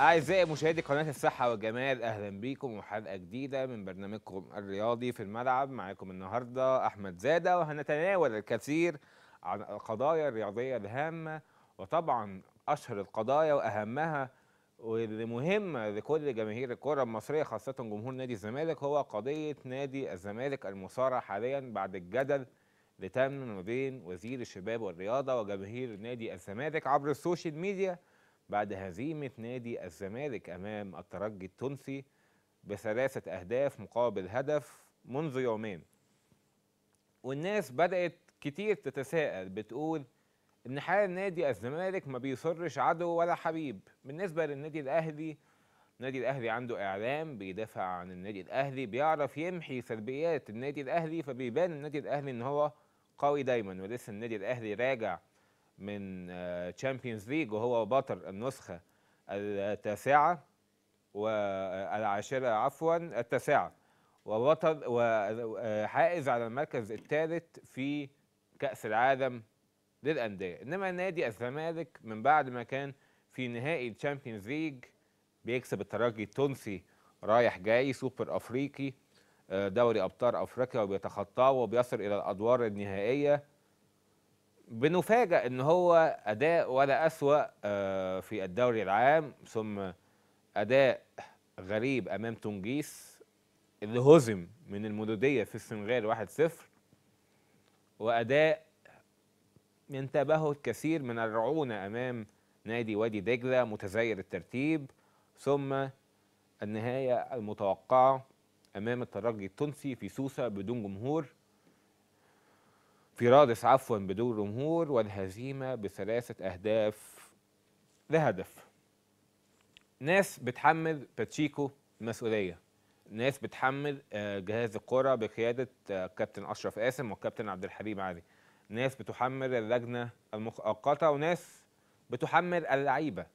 أعزائي مشاهدي قناة الصحة والجمال أهلا بيكم وحلقة جديدة من برنامجكم الرياضي في الملعب معاكم النهاردة أحمد زادة وهنتناول الكثير عن القضايا الرياضية الهامة وطبعا أشهر القضايا وأهمها واللي مهمة لكل جماهير الكرة المصرية خاصة جمهور نادي الزمالك هو قضية نادي الزمالك المصارعة حاليا بعد الجدل اللي تم ما بين وزير الشباب والرياضة وجماهير نادي الزمالك عبر السوشيال ميديا بعد هزيمة نادي الزمالك أمام الترجي التونسي بثلاثة أهداف مقابل هدف منذ يومين والناس بدأت كتير تتساءل بتقول إن حال نادي الزمالك ما بيصرش عدو ولا حبيب بالنسبة للنادي الأهلي النادي الأهلي عنده إعلام بيدافع عن النادي الأهلي بيعرف يمحي سلبيات النادي الأهلي فبيبان النادي الأهلي إن هو قوي دايما ولسه النادي الأهلي راجع من تشامبيونز آه، ليج وهو بطل النسخه التاسعه والعاشره عفوا التاسعه وبطل وحائز آه، على المركز الثالث في كاس العالم للانديه انما نادي الزمالك من بعد ما كان في نهائي تشامبيونز ليج بيكسب الترجي التونسي رايح جاي سوبر افريقي آه، دوري ابطال افريقيا وبيتخطاه وبيصل الى الادوار النهائيه بنفاجئ ان هو اداء ولا اسوأ آه، في الدوري العام ثم اداء غريب امام تونجيس اللي هزم من المدوديه في السنغال 1-0 واداء ينتبهه الكثير من الرعونه امام نادي وادي دجله متزير الترتيب ثم النهايه المتوقعه امام الترجي التونسي في سوسه بدون جمهور في رادس عفوا بدون جمهور والهزيمة بثلاثة أهداف لهدف ناس بتحمل باتشيكو المسؤوليه. ناس بتحمل آه، جهاز الكرة بقيادة آه، كابتن أشرف قاسم والكابتن عبد الحليم علي ناس بتحمل اللجنة المؤقتة وناس بتحمل اللعيبة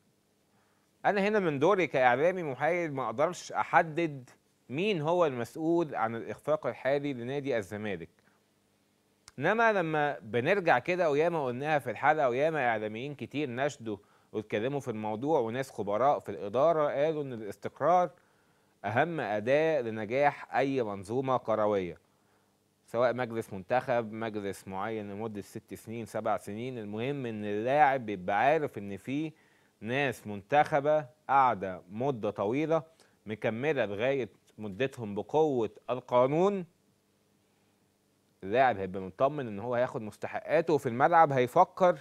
أنا هنا من دوري كإعلامي محايد ما أقدرش أحدد مين هو المسؤول عن الإخفاق الحالي لنادي الزمالك انما لما بنرجع كده وياما قلناها في الحلقه وياما اعلاميين كتير نشدوا واتكلموا في الموضوع وناس خبراء في الاداره قالوا ان الاستقرار اهم اداه لنجاح اي منظومه قرويه سواء مجلس منتخب مجلس معين لمده ست سنين سبع سنين المهم ان اللاعب بيبقى عارف ان في ناس منتخبه قاعده مده طويله مكمله لغايه مدتهم بقوه القانون اللاعب هيبقى مطمن ان هو هياخد مستحقاته وفي الملعب هيفكر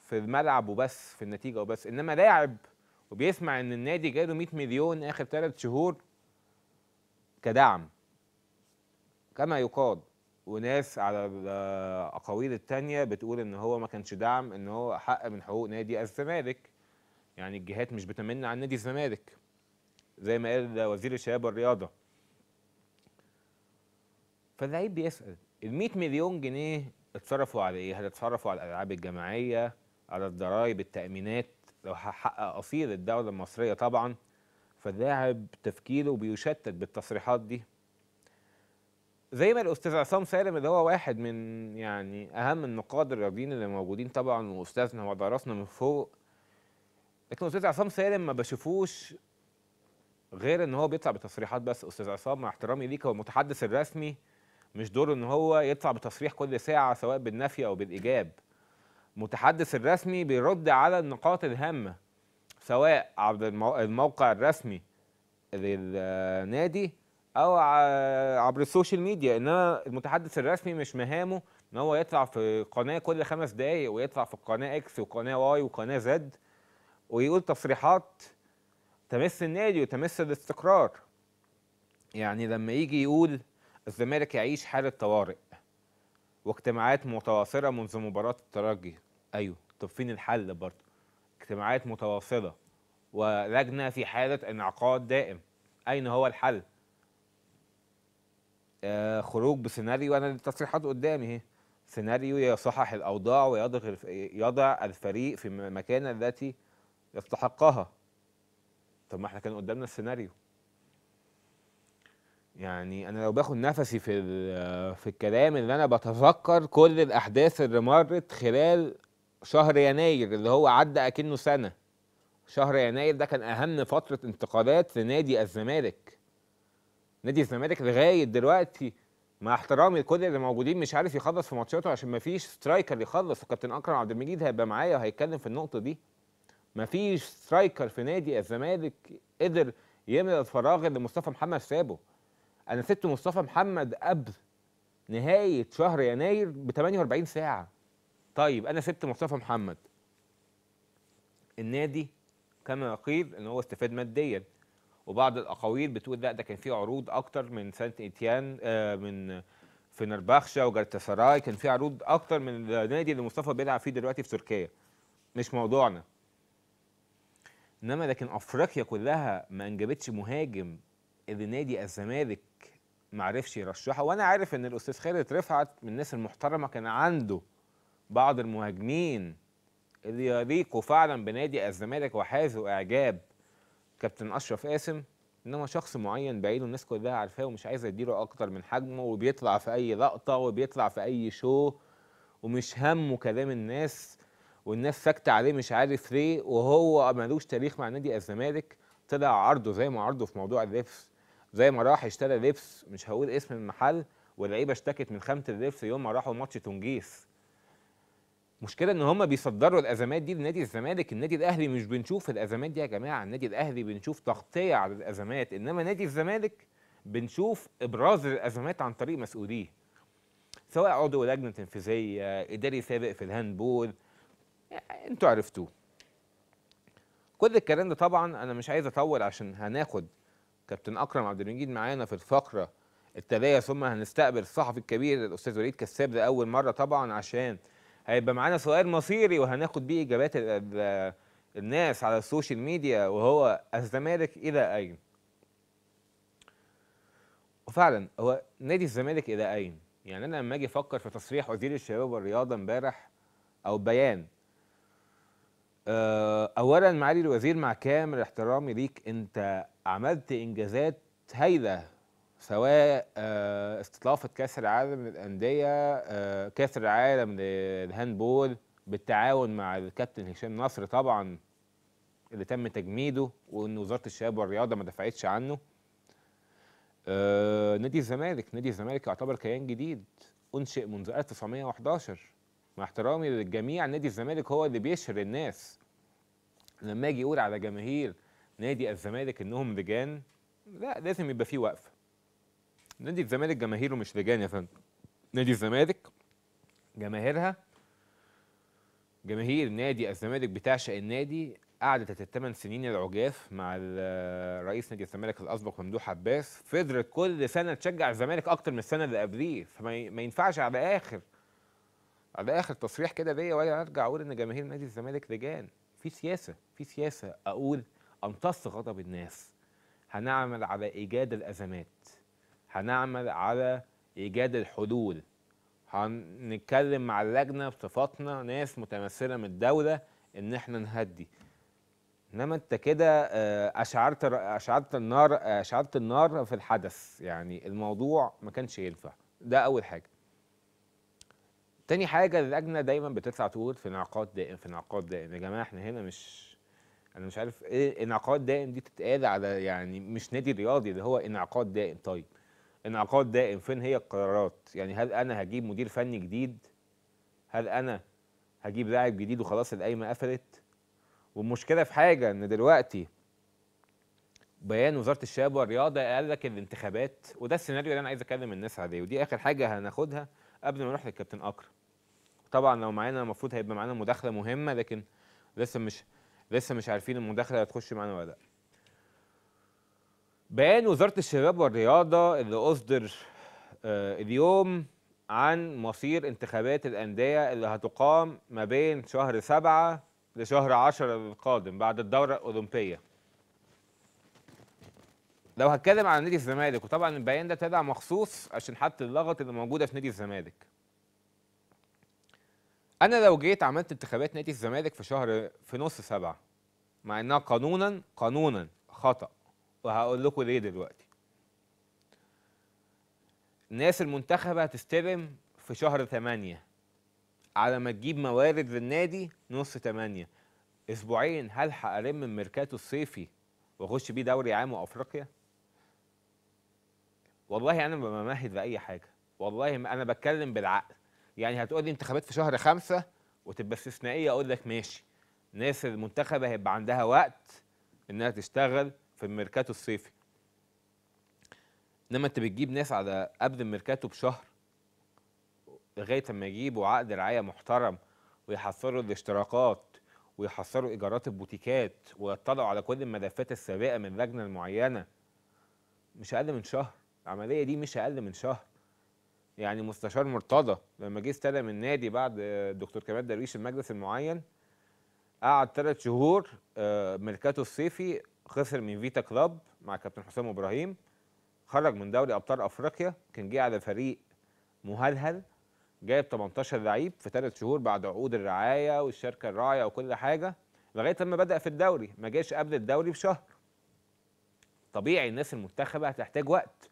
في الملعب وبس في النتيجه وبس انما لاعب وبيسمع ان النادي جاله 100 مليون اخر ثلاث شهور كدعم كما يقال وناس على الاقاويل التانية بتقول ان هو ما كانش دعم ان هو حق من حقوق نادي الزمالك يعني الجهات مش بتمن عن نادي الزمالك زي ما قال وزير الشباب والرياضه فاللعيب بيسال ال 100 مليون جنيه اتصرفوا على ايه؟ هل اتصرفوا على الالعاب الجماعيه؟ على الضرايب التامينات لو هحقق اصيل الدوله المصريه طبعا فاللاعب تفكيره بيشتت بالتصريحات دي زي ما الاستاذ عصام سالم اللي هو واحد من يعني اهم النقاد الرياضيين اللي موجودين طبعا واستاذنا ودرسنا من فوق لكن الاستاذ عصام سالم ما بشوفوش غير ان هو بيطلع بتصريحات بس استاذ عصام مع احترامي ليك هو المتحدث الرسمي مش دوره ان هو يطلع بتصريح كل ساعه سواء بالنفي او بالايجاب متحدث الرسمي بيرد على النقاط الهامه سواء عبر الموقع الرسمي للنادي او عبر السوشيال ميديا انما المتحدث الرسمي مش مهامه ان هو يطلع في قناه كل خمس دقائق ويطلع في القناه اكس وقناه واي وقناه زد ويقول تصريحات تمس النادي وتمس الاستقرار يعني لما يجي يقول الزمالك يعيش حالة طوارئ واجتماعات متواصلة منذ مباراة الترجي أيوه طب فين الحل برضه اجتماعات متواصلة ولجنة في حالة انعقاد دائم أين هو الحل آه خروج بسيناريو أنا التصريحات قدامي اهي سيناريو يصحح الأوضاع ويضع الفريق في المكانة التي يستحقها طب ما احنا كان قدامنا السيناريو يعني انا لو باخد نفسي في في الكلام اللي انا بتذكر كل الاحداث اللي مرت خلال شهر يناير اللي هو عدى اكنه سنه شهر يناير ده كان اهم فتره انتقالات لنادي الزمالك نادي الزمالك لغايه دلوقتي مع احترامي لكل اللي موجودين مش عارف يخلص في ماتشاته عشان ما فيش سترايكر يخلص وكابتن اكرم عبد المجيد هيبقى معايا وهيتكلم في النقطه دي ما فيش سترايكر في نادي الزمالك قدر يملى الفراغ اللي مصطفى محمد سابه انا سبت مصطفى محمد قبل نهايه شهر يناير ب 48 ساعه طيب انا سبت مصطفى محمد النادي كما يقيل ان هو استفاد ماديا وبعض الاقاويل بتقول لا ده كان في عروض اكتر من سانت ايتيان آه من وجارتا سراي كان في عروض اكتر من النادي اللي مصطفى بيلعب فيه دلوقتي في تركيا مش موضوعنا انما لكن افريقيا كلها ما انجبتش مهاجم اللي نادي الزمالك ما عرفش يرشحه وانا عارف ان الاستاذ خالد رفعت من الناس المحترمه كان عنده بعض المهاجمين اللي يليقوا فعلا بنادي الزمالك وحازوا اعجاب كابتن اشرف قاسم انما شخص معين بعينه الناس كلها عارفاه ومش عايزه يديله اكتر من حجمه وبيطلع في اي لقطه وبيطلع في اي شو ومش همه كلام الناس والناس ساكته عليه مش عارف ليه وهو ملوش تاريخ مع نادي الزمالك طلع عرضه زي ما عرضه في موضوع اللبس زي ما راح اشترى لبس مش هقول اسم المحل واللعيبه اشتكت من خامه اللبس يوم ما راحوا ماتش تونجيس مشكلة ان هم بيصدروا الازمات دي لنادي الزمالك النادي الاهلي مش بنشوف الازمات دي يا جماعه النادي الاهلي بنشوف تغطيه على الازمات انما نادي الزمالك بنشوف ابراز الازمات عن طريق مسؤوليه سواء عضو لجنه تنفيذيه اداري سابق في الهاندبول انتوا عرفتوه كل الكلام ده طبعا انا مش عايز اطول عشان هناخد كابتن اكرم عبد المجيد معانا في الفقره التاليه ثم هنستقبل الصحفي الكبير الاستاذ وليد كساب ده اول مره طبعا عشان هيبقى معانا سؤال مصيري وهناخد بيه اجابات الناس على السوشيال ميديا وهو الزمالك الى اين؟ وفعلا هو نادي الزمالك الى اين؟ يعني انا لما اجي افكر في تصريح وزير الشباب والرياضه امبارح او بيان آه، اولا معالي الوزير مع كامل احترامي ليك انت عملت انجازات هايله سواء آه، استضافه كاس العالم للانديه آه، كاس العالم للهاندبول بالتعاون مع الكابتن هشام نصر طبعا اللي تم تجميده وان وزاره الشباب والرياضه ما دفعتش عنه نادي الزمالك نادي الزمالك يعتبر كيان جديد انشئ منذ 1911 مع احترامي للجميع نادي الزمالك هو اللي بيشهر الناس لما اجي اقول على جماهير نادي الزمالك انهم لجان لا لازم يبقى فيه وقفه نادي الزمالك جماهيره مش لجان يا فندم نادي الزمالك جماهيرها جماهير نادي الزمالك بتعشق النادي قعدت الثمان سنين العجاف مع آه، رئيس نادي الزمالك الاسبق ممدوح عباس فضلت كل سنه تشجع الزمالك اكتر من السنه اللي قبليه فما ينفعش على اخر على اخر تصريح كده بيا وانا ارجع اقول ان جماهير نادي الزمالك رجال في سياسه في سياسه اقول امتص غضب الناس هنعمل على ايجاد الازمات هنعمل على ايجاد الحلول هنتكلم مع اللجنه بصفتنا ناس متمثله من الدوله ان احنا نهدي انما انت كده اشعلت آه، اشعلت النار آه، اشعلت النار في الحدث يعني الموضوع ما كانش ينفع ده اول حاجه تاني حاجه اللجنه دايما بتدفع تقول في انعقاد دائم في انعقاد دائم يا جماعه احنا هنا مش انا مش عارف ايه انعقاد دائم دي تتقال على يعني مش نادي رياضي اللي هو انعقاد دائم طيب انعقاد دائم فين هي القرارات يعني هل انا هجيب مدير فني جديد هل انا هجيب لاعب جديد وخلاص القايمه قفلت والمشكله في حاجه ان دلوقتي بيان وزاره الشباب والرياضه قال لك الانتخابات وده السيناريو اللي انا عايز اكلم الناس عليه ودي اخر حاجه هناخدها قبل ما نروح للكابتن اكرم طبعا لو معانا المفروض هيبقى معانا مداخله مهمه لكن لسه مش لسه مش عارفين المداخله هتخش معانا ولا لا بيان وزاره الشباب والرياضه اللي اصدر آه اليوم عن مصير انتخابات الانديه اللي هتقام ما بين شهر سبعة لشهر عشرة القادم بعد الدوره الاولمبيه لو هتكلم على نادي الزمالك وطبعا البيان ده اتبع مخصوص عشان حتى اللغط اللي موجوده في نادي الزمالك انا لو جيت عملت انتخابات نادي الزمالك في شهر في نص سبعة مع انها قانونا قانونا خطا وهقول لكم ليه دلوقتي الناس المنتخبه هتستلم في شهر ثمانية على ما تجيب موارد للنادي نص ثمانية اسبوعين هلحق الم الميركاتو ميركاتو الصيفي واخش بيه دوري عام وافريقيا والله انا ما بمهد باي حاجه والله انا بتكلم بالعقل يعني هتقولي انتخابات في شهر خمسة وتبقى استثنائيه اقول لك ماشي ناس المنتخبه هيبقى عندها وقت انها تشتغل في الميركاتو الصيفي انما انت بتجيب ناس على قبل الميركاتو بشهر لغايه اما يجيبوا عقد رعايه محترم ويحصلوا الاشتراكات ويحصلوا ايجارات البوتيكات ويطلعوا على كل الملفات السابقه من اللجنه المعينه مش اقل من شهر العمليه دي مش اقل من شهر يعني مستشار مرتضى لما جه استلم النادي بعد الدكتور كمال درويش المجلس المعين قعد ثلاث شهور آه، ميركاتو الصيفي خسر من فيتا كلاب مع كابتن حسام ابراهيم خرج من دوري ابطال افريقيا كان جه على فريق مهلهل جايب 18 لعيب في ثلاث شهور بعد عقود الرعايه والشركه الراعيه وكل حاجه لغايه لما بدا في الدوري ما جاش قبل الدوري بشهر طبيعي الناس المنتخبه هتحتاج وقت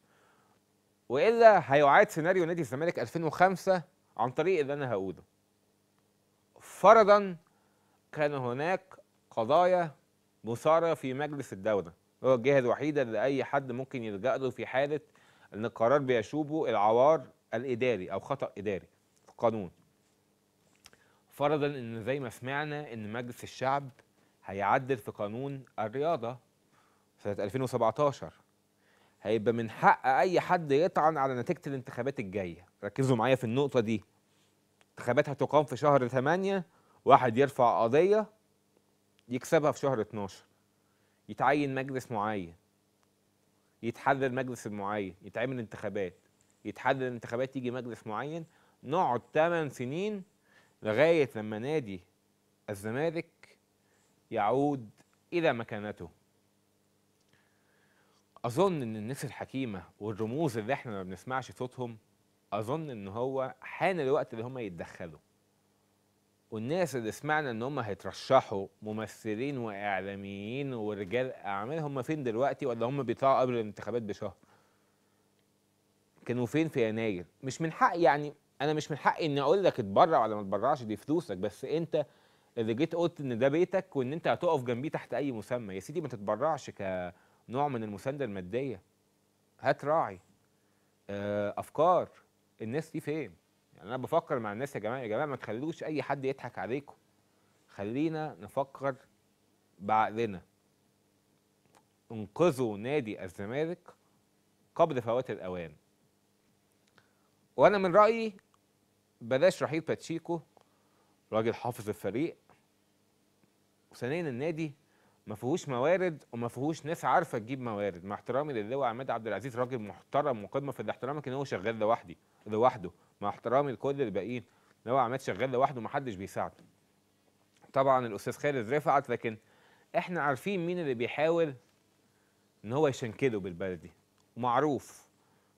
والا هيعاد سيناريو نادي الزمالك 2005 عن طريق اللي انا هقوله فرضا كان هناك قضايا مثارة في مجلس الدولة هو الجهة الوحيدة اللي أي حد ممكن يلجأ له في حالة أن القرار بيشوبه العوار الإداري أو خطأ إداري في القانون فرضا أن زي ما سمعنا أن مجلس الشعب هيعدل في قانون الرياضة سنة 2017 هيبقى من حق اي حد يطعن على نتيجه الانتخابات الجايه ركزوا معايا في النقطه دي انتخابات هتقام في شهر 8 واحد يرفع قضيه يكسبها في شهر 12 يتعين مجلس معين يتحذر المجلس المعين يتعمل انتخابات يتحرر الانتخابات يجي مجلس معين نقعد 8 سنين لغايه لما نادي الزمالك يعود الى مكانته اظن ان الناس الحكيمه والرموز اللي احنا ما بنسمعش صوتهم اظن ان هو حان الوقت اللي هم يتدخلوا والناس اللي سمعنا ان هم هيترشحوا ممثلين واعلاميين ورجال اعمال هم فين دلوقتي ولا هم بيطلعوا قبل الانتخابات بشهر كانوا فين في يناير مش من حق يعني انا مش من حقي اني اقول لك اتبرع ولا ما تبرعش دي فلوسك بس انت اللي جيت قلت ان ده بيتك وان انت هتقف جنبيه تحت اي مسمى يا سيدي ما تتبرعش ك نوع من المسانده الماديه هات راعي آه، افكار الناس دي فين يعني انا بفكر مع الناس يا جماعه يا جماعه ما تخلوش اي حد يضحك عليكم خلينا نفكر بعقلنا انقذوا نادي الزمالك قبل فوات الاوان وانا من رايي بلاش رحيل باتشيكو راجل حافظ الفريق وثانيا النادي ما فيهوش موارد وما فيهوش ناس عارفه تجيب موارد مع احترامي للواء عماد عبد العزيز راجل محترم وقدمه في الاحترام لكن هو شغال لوحدي لوحده مع احترامي لكل الباقيين لواء عماد شغال لوحده ومحدش بيساعده طبعا الاستاذ خالد رفعت لكن احنا عارفين مين اللي بيحاول ان هو يشنكله بالبلدي معروف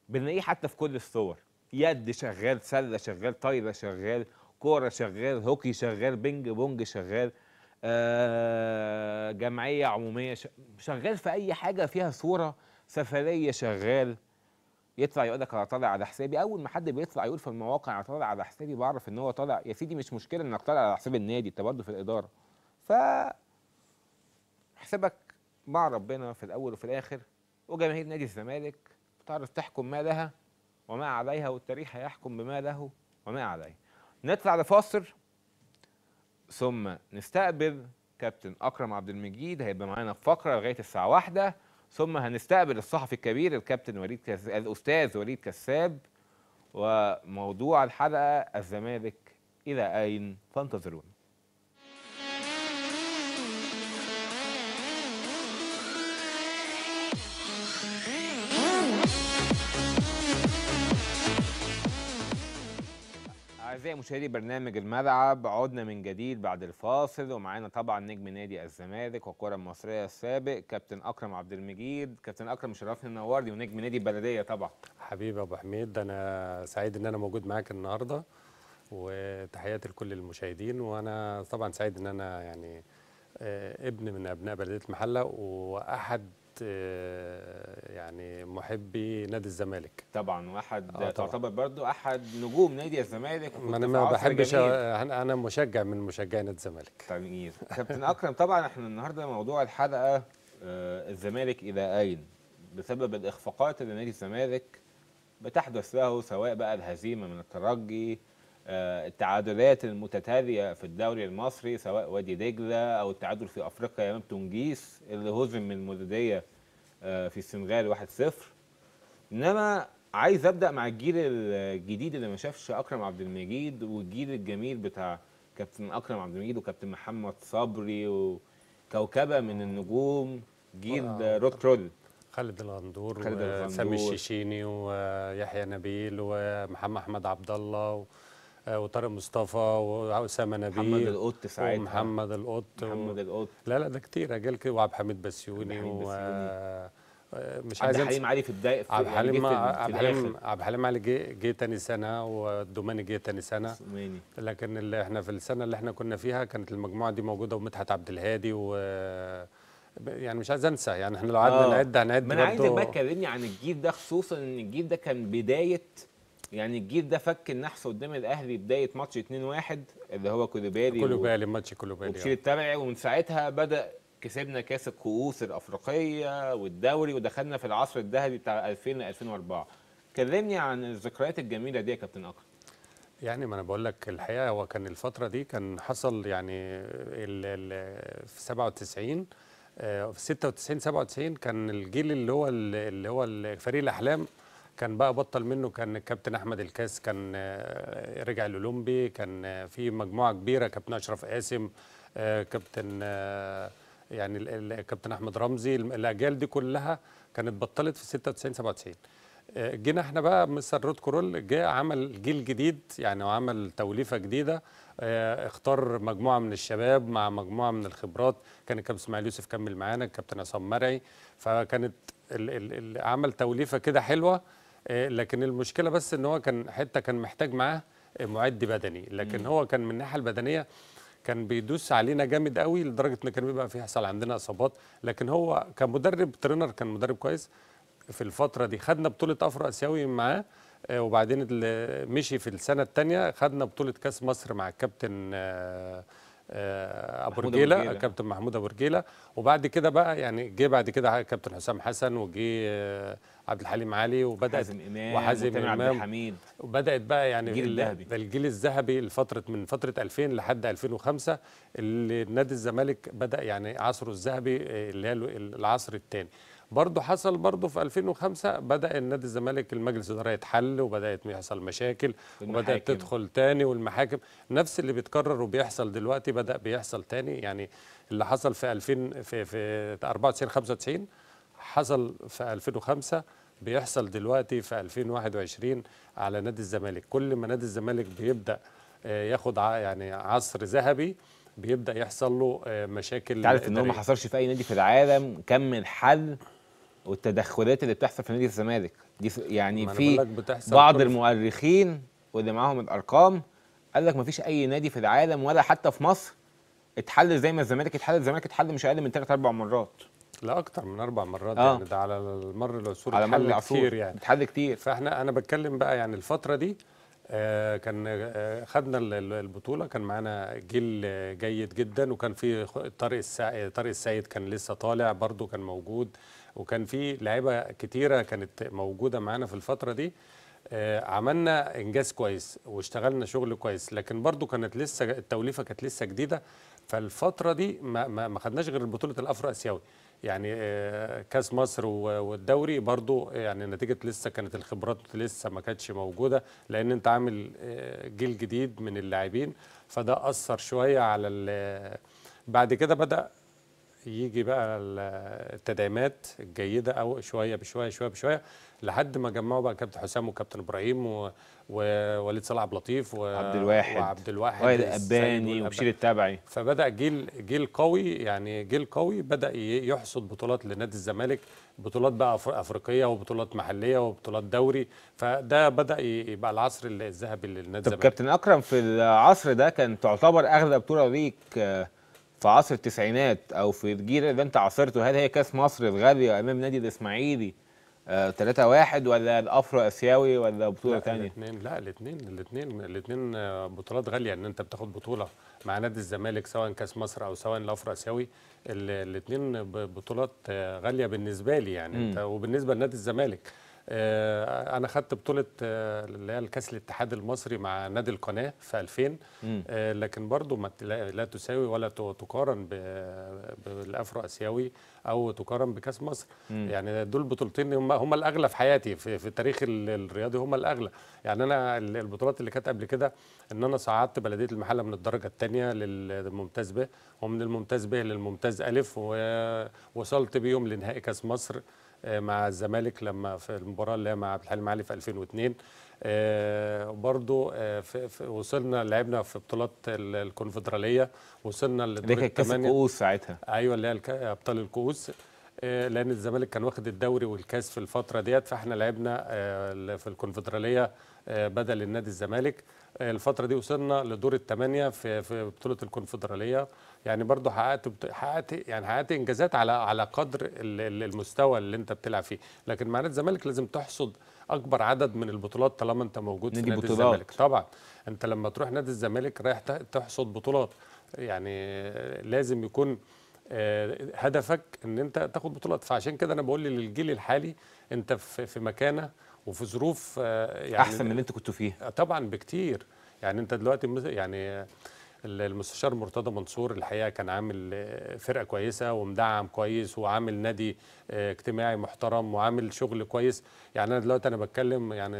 بنلاقيه حتى في كل الصور يد شغال سله شغال طايره شغال كوره شغال هوكي شغال بينج بونج شغال آه، جمعيه عموميه شغال في اي حاجه فيها صوره سفريه شغال يطلع يقول لك انا طالع على حسابي اول ما حد بيطلع يقول في المواقع انا طالع على حسابي بعرف ان هو طالع يا سيدي مش مشكله انك طالع على حساب النادي انت برضه في الاداره ف حسابك مع ربنا في الاول وفي الاخر وجماهير نادي الزمالك بتعرف تحكم ما لها وما عليها والتاريخ هيحكم بما له وما عليه نطلع لفاصل ثم نستقبل كابتن اكرم عبد المجيد هيبقى معانا فقره لغايه الساعه واحدة ثم هنستقبل الصحفي الكبير الكابتن وليد كس... الاستاذ وليد كساب وموضوع الحلقه الزمالك الى اين فانتظرونا أعزائي مشاهدي برنامج الملعب عدنا من جديد بعد الفاصل ومعانا طبعا نجم نادي الزمالك والكرة المصرية السابق كابتن أكرم عبد المجيد كابتن أكرم شرفني نورني ونجم نادي البلدية طبعا حبيبي يا أبو حميد أنا سعيد إن أنا موجود معاك النهاردة وتحياتي لكل المشاهدين وأنا طبعا سعيد إن أنا يعني آه، ابن من أبناء بلدية المحلة وأحد آه، يعني محبي نادي الزمالك طبعا واحد آه تعتبر برضو احد نجوم نادي الزمالك ما انا ما بحبش انا مشجع من مشجعي نادي الزمالك تميز كابتن اكرم طبعا احنا النهارده موضوع الحلقه آه، الزمالك الى اين بسبب الاخفاقات اللي نادي الزمالك بتحدث له سواء بقى الهزيمه من الترجي آه، التعادلات المتتاليه في الدوري المصري سواء وادي دجله او التعادل في افريقيا امام تونجيس اللي هزم من المولوديه آه، في السنغال 1-0 انما عايز ابدا مع الجيل الجديد اللي ما شافش اكرم عبد المجيد والجيل الجميل بتاع كابتن اكرم عبد المجيد وكابتن محمد صبري وكوكبه من النجوم جيل آه. رود رول خالد الغندور وسامي الشيشيني ويحيى نبيل ومحمد احمد عبد الله و... آه، وطارق مصطفى واسامه نبيل محمد القط ساعتها محمد القط محمد القط و... لا لا ده كتير اجيال كده وعبد الحميد بسيوني و... آه، مش عايز عبد الحليم علي في البدايه عبد يعني الحليم عبد الحليم عبد الحليم علي جه جه تاني سنه والدوماني جه تاني سنه سميني. لكن اللي احنا في السنه اللي احنا كنا فيها كانت المجموعه دي موجوده ومدحت عبد الهادي و يعني مش عايز انسى يعني احنا لو قعدنا آه. نعد هنعد ما انا عايزك بقى تكلمني عن الجيل ده خصوصا ان الجيل ده كان بدايه يعني الجيل ده فك النحس قدام الاهلي بدايه ماتش 2-1 اللي هو كولوبالي كولوبالي ماتش كولوبالي وشيل آه. التبعي ومن ساعتها بدا كسبنا كاس الكؤوس الافريقيه والدوري ودخلنا في العصر الذهبي بتاع 2000 ل 2004 كلمني عن الذكريات الجميله دي يا كابتن اكرم يعني ما انا بقول لك الحقيقه هو كان الفتره دي كان حصل يعني ال ال في 97 آه، في 96 97 كان الجيل اللي هو اللي هو فريق الاحلام كان بقى بطل منه كان الكابتن احمد الكاس كان آه، رجع الاولمبي كان آه، في مجموعه كبيره كابتن اشرف قاسم آه، كابتن يعني الكابتن احمد رمزي الاجيال دي كلها كانت بطلت في 96 97 جينا احنا بقى مستر رود كورول جه عمل جيل جديد يعني وعمل توليفه جديده اختار مجموعه من الشباب مع مجموعه من الخبرات كان الكابتن اسماعيل يوسف كمل معانا الكابتن عصام مرعي فكانت عمل توليفه كده حلوه آه، لكن المشكله بس ان هو كان حته كان محتاج معاه آه، معد بدني لكن هو كان من الناحيه البدنيه كان بيدوس علينا جامد قوي لدرجه ان كان بيبقى في يحصل عندنا اصابات لكن هو كمدرب ترينر كان مدرب كويس في الفتره دي خدنا بطوله افرو اسيوي معاه آه، وبعدين مشي في السنه الثانيه خدنا بطوله كاس مصر مع الكابتن ابو رجيله الكابتن محمود ابو رجيله وبعد كده بقى يعني جه بعد كده كابتن حسام حسن وجه عبد الحليم علي وبدات وحازم امام وحازم امام عبد الحميد وبدات بقى يعني الجيل الذهبي ده الجيل الذهبي لفتره من فتره 2000 لحد 2005 اللي نادي الزمالك بدا يعني عصره الذهبي اللي هي العصر الثاني برضه حصل برضه في 2005 بدا النادي الزمالك المجلس الاداري يتحل وبدات يحصل مشاكل وبدات تدخل تاني والمحاكم نفس اللي بيتكرر وبيحصل دلوقتي بدا بيحصل تاني يعني اللي حصل في 2000 في, في 94 95 حصل في 2005 بيحصل دلوقتي في 2021 على نادي الزمالك كل ما نادي الزمالك بيبدا آه، ياخد يعني عصر ذهبي بيبدا يحصل له آه، مشاكل تعرف ان هو ما حصلش في اي نادي في العالم كم من حل والتدخلات اللي بتحصل في نادي الزمالك دي يعني في بعض المؤرخين واللي معاهم الارقام قال لك ما فيش اي نادي في العالم ولا حتى في مصر اتحل زي ما الزمالك اتحل الزمالك اتحل مش اقل من ثلاث اربع مرات لا اكتر من اربع مرات آه. يعني ده على المر العصور على مر العصور كتير يعني اتحل كتير فاحنا انا بتكلم بقى يعني الفتره دي آه كان آه خدنا البطوله كان معانا جيل جيد جدا وكان في طارق السعيد طارق السيد كان لسه طالع برده كان موجود وكان في لعيبه كتيره كانت موجوده معانا في الفتره دي آه عملنا انجاز كويس واشتغلنا شغل كويس لكن برضو كانت لسه التوليفه كانت لسه جديده فالفتره دي ما ما, ما خدناش غير بطوله الافرو اسيوي يعني آه، كاس مصر والدوري برضو يعني نتيجه لسه كانت الخبرات لسه ما كانتش موجوده لان انت عامل آه، جيل جديد من اللاعبين فده اثر شويه على بعد كده بدا يجي بقى التدعيمات الجيده او شويه بشويه شويه بشويه لحد ما جمعوا بقى كابتن حسام وكابتن ابراهيم ووليد صلاح عبد اللطيف الواحد وعبد الواحد وائل الاباني وبشير التبعي فبدا جيل جيل قوي يعني جيل قوي بدا يحصد بطولات لنادي الزمالك بطولات بقى افريقيه وبطولات محليه وبطولات دوري فده بدا يبقى العصر الذهبي للنادي الزمالك طب كابتن اكرم في العصر ده كان تعتبر اغلى بطوله ليك آه، في عصر التسعينات او في الجيل اللي انت عاصرته هل هي كاس مصر الغاليه امام نادي الاسماعيلي 3 آه، 1 ولا الافرو اسيوي ولا بطوله ثانيه؟ لا الاثنين الاثنين الاثنين آه، بطولات غاليه ان انت بتاخد بطوله مع نادي الزمالك سواء كاس مصر او سواء الافرو اسيوي الاثنين بطولات آه، غاليه بالنسبه لي يعني انت وبالنسبه لنادي الزمالك آه، انا خدت بطوله آه، اللي هي الكاس الاتحاد المصري مع نادي القناه في 2000 آه، لكن برضو ما لا تساوي ولا تقارن بالافرو اسيوي او تقارن بكاس مصر مم. يعني دول بطولتين هم هم الاغلى في حياتي في, في التاريخ الرياضي هم الاغلى يعني انا البطولات اللي كانت قبل كده ان انا صعدت بلديه المحله من الدرجه الثانيه للممتاز به ومن الممتاز به للممتاز الف ووصلت بيهم لنهائي كاس مصر آه، مع الزمالك لما في المباراه اللي هي مع عبد الحليم علي في 2002 آه، برضو آه، وصلنا لعبنا في بطولات الكونفدراليه وصلنا لدور الثمانيه كاس الكؤوس ساعتها ايوه اللي هي ابطال الكؤوس لان الزمالك كان واخد الدوري والكاس في الفتره ديت فاحنا لعبنا في الكونفدراليه بدل النادي الزمالك الفتره دي وصلنا لدور الثمانيه في بطوله الكونفدراليه يعني برضو حققت حققت يعني حققت انجازات على على قدر المستوى اللي انت بتلعب فيه لكن مع نادي الزمالك لازم تحصد اكبر عدد من البطولات طالما انت موجود في نادي الزمالك طبعا انت لما تروح نادي الزمالك رايح تحصد بطولات يعني لازم يكون آه، هدفك ان انت تاخد بطولات فعشان كده انا بقول للجيل الحالي انت في مكانه وفي ظروف آه، يعني احسن من اللي انت كنت فيه طبعا بكتير يعني انت دلوقتي يعني المستشار مرتضى منصور الحقيقه كان عامل آه، فرقه كويسه ومدعم كويس وعامل نادي آه، اجتماعي محترم وعامل شغل كويس يعني انا دلوقتي انا بتكلم يعني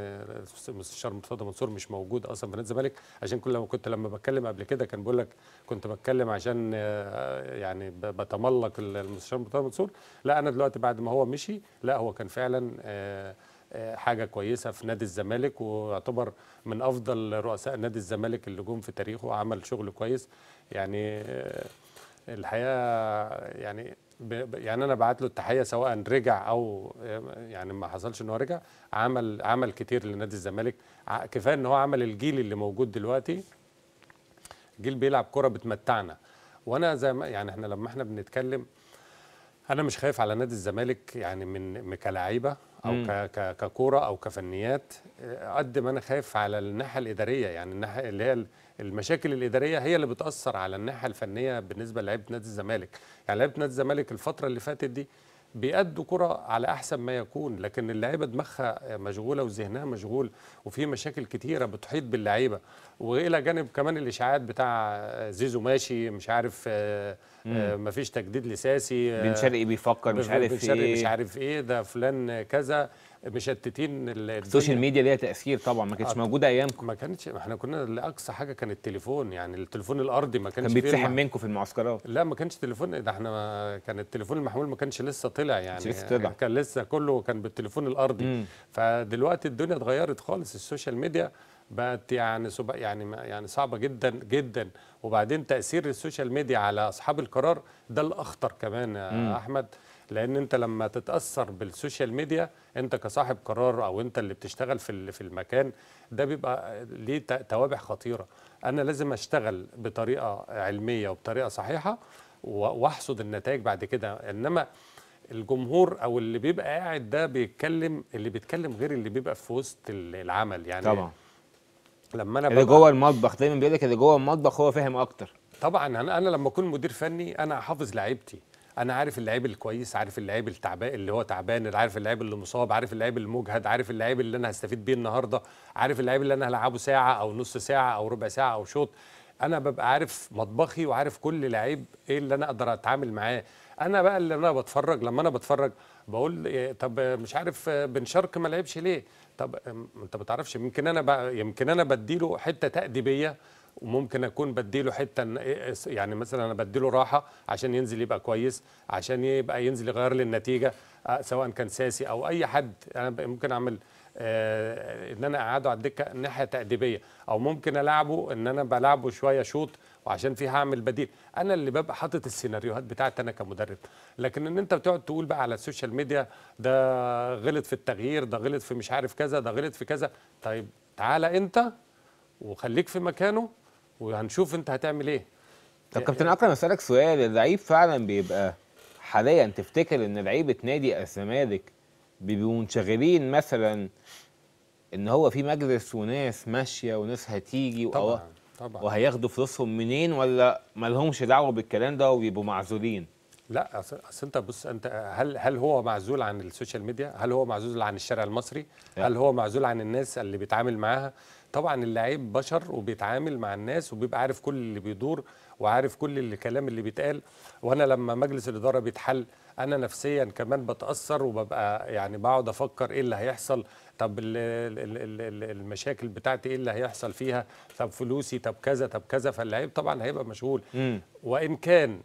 المستشار مرتضى منصور مش موجود اصلا في نادي الزمالك عشان كل ما كنت لما بتكلم قبل كده كان بقول لك كنت بتكلم عشان آه، يعني بتملق المستشار مرتضى منصور لا انا دلوقتي بعد ما هو مشي لا هو كان فعلا حاجه كويسه في نادي الزمالك ويعتبر من افضل رؤساء نادي الزمالك اللي جم في تاريخه وعمل شغل كويس يعني آه، الحقيقه يعني يعني انا بعت له التحيه سواء رجع او آه، يعني ما حصلش ان هو رجع عمل عمل كتير لنادي الزمالك كفايه ان هو عمل الجيل اللي موجود دلوقتي جيل بيلعب كره بتمتعنا وانا زي ما يعني احنا لما احنا بنتكلم انا مش خايف على نادي الزمالك يعني من كلاعيبه او ككوره او كفنيات آه، قد ما انا خايف على الناحيه الاداريه يعني الناحيه اللي هي المشاكل الاداريه هي اللي بتاثر على الناحيه الفنيه بالنسبه للعيبه نادي الزمالك يعني لعيبه نادي الزمالك الفتره اللي فاتت دي بيأدوا كرة على أحسن ما يكون لكن اللعيبة دماغها مشغولة وذهنها مشغول وفي مشاكل كتيرة بتحيط باللعيبة وإلى جانب كمان الإشاعات بتاع زيزو ماشي مش عارف آه، آه، مفيش تجديد لساسي بن شرقي آه، بيفكر مش عارف بن شرقي مش إيه. عارف إيه ده فلان كذا مشتتين السوشيال ميديا ليها تاثير طبعا ما كانتش آه، موجوده ايامكم ما كانتش احنا كنا اقصى حاجه كان التليفون يعني التليفون الارضي ما كانش كان بيتسحب منكم في المعسكرات لا ما كانش تليفون ده احنا كان التليفون المحمول ما كانش لسه طلع يعني لسه طلع. كان لسه كله كان بالتليفون الارضي مم. فدلوقتي الدنيا اتغيرت خالص السوشيال ميديا بقت يعني يعني يعني صعبه جدا جدا وبعدين تاثير السوشيال ميديا على اصحاب القرار ده الاخطر كمان يا احمد لان انت لما تتاثر بالسوشيال ميديا انت كصاحب قرار او انت اللي بتشتغل في في المكان ده بيبقى ليه توابع خطيره انا لازم اشتغل بطريقه علميه وبطريقه صحيحه واحصد النتائج بعد كده انما الجمهور او اللي بيبقى قاعد ده بيتكلم اللي بيتكلم غير اللي بيبقى في وسط العمل يعني طبعا لما انا اللي جوه المطبخ دايما بيقول لك اللي جوه المطبخ هو فاهم اكتر طبعا انا لما اكون مدير فني انا احافظ لعيبتي انا عارف اللعيب الكويس عارف اللعيب التعبان اللي هو تعبان عارف اللعيب اللي مصاب عارف اللعيب المجهد عارف اللعيب اللي انا هستفيد بيه النهارده عارف اللعيب اللي انا هلعبه ساعه او نص ساعه او ربع ساعه او شوط انا ببقى عارف مطبخي وعارف كل لعيب ايه اللي انا اقدر اتعامل معاه انا بقى اللي انا بتفرج لما انا بتفرج بقول إيه، طب مش عارف بن شرق ما لعبش ليه طب انت ما تعرفش يمكن انا يمكن انا بديله حته تاديبيه وممكن اكون بديله حته إيه، إيه، يعني مثلا انا بديله راحه عشان ينزل يبقى كويس عشان يبقى ينزل يغير لي النتيجه آه، سواء كان ساسي او اي حد انا ممكن اعمل آه، ان انا اقعده على الدكه ناحيه تاديبيه او ممكن العبه ان انا بلعبه شويه شوط وعشان فيه هعمل بديل انا اللي ببقى حاطط السيناريوهات بتاعتي انا كمدرب لكن ان انت بتقعد تقول بقى على السوشيال ميديا ده غلط في التغيير ده غلط في مش عارف كذا ده غلط في كذا طيب تعالى انت وخليك في مكانه وهنشوف انت هتعمل ايه طب يعني كابتن يعني اكرم اسالك سؤال اللعيب فعلا بيبقى حاليا تفتكر ان لعيبه نادي الزمالك بيبقوا منشغلين مثلا ان هو في مجلس وناس ماشيه وناس هتيجي طبعا طبعا وهياخدوا فلوسهم منين ولا مالهمش دعوه بالكلام ده وبيبقوا معزولين لا اصل انت بص انت هل هل هو معزول عن السوشيال ميديا؟ هل هو معزول عن الشارع المصري؟ هل هو معزول عن الناس اللي بيتعامل معاها؟ طبعا اللعيب بشر وبيتعامل مع الناس وبيبقى عارف كل اللي بيدور وعارف كل الكلام اللي بيتقال وانا لما مجلس الاداره بيتحل انا نفسيا كمان بتاثر وببقى يعني بقعد افكر ايه اللي هيحصل طب المشاكل بتاعتي ايه اللي هيحصل فيها طب فلوسي طب كذا طب كذا فاللعيب طبعا هيبقى مشغول وان كان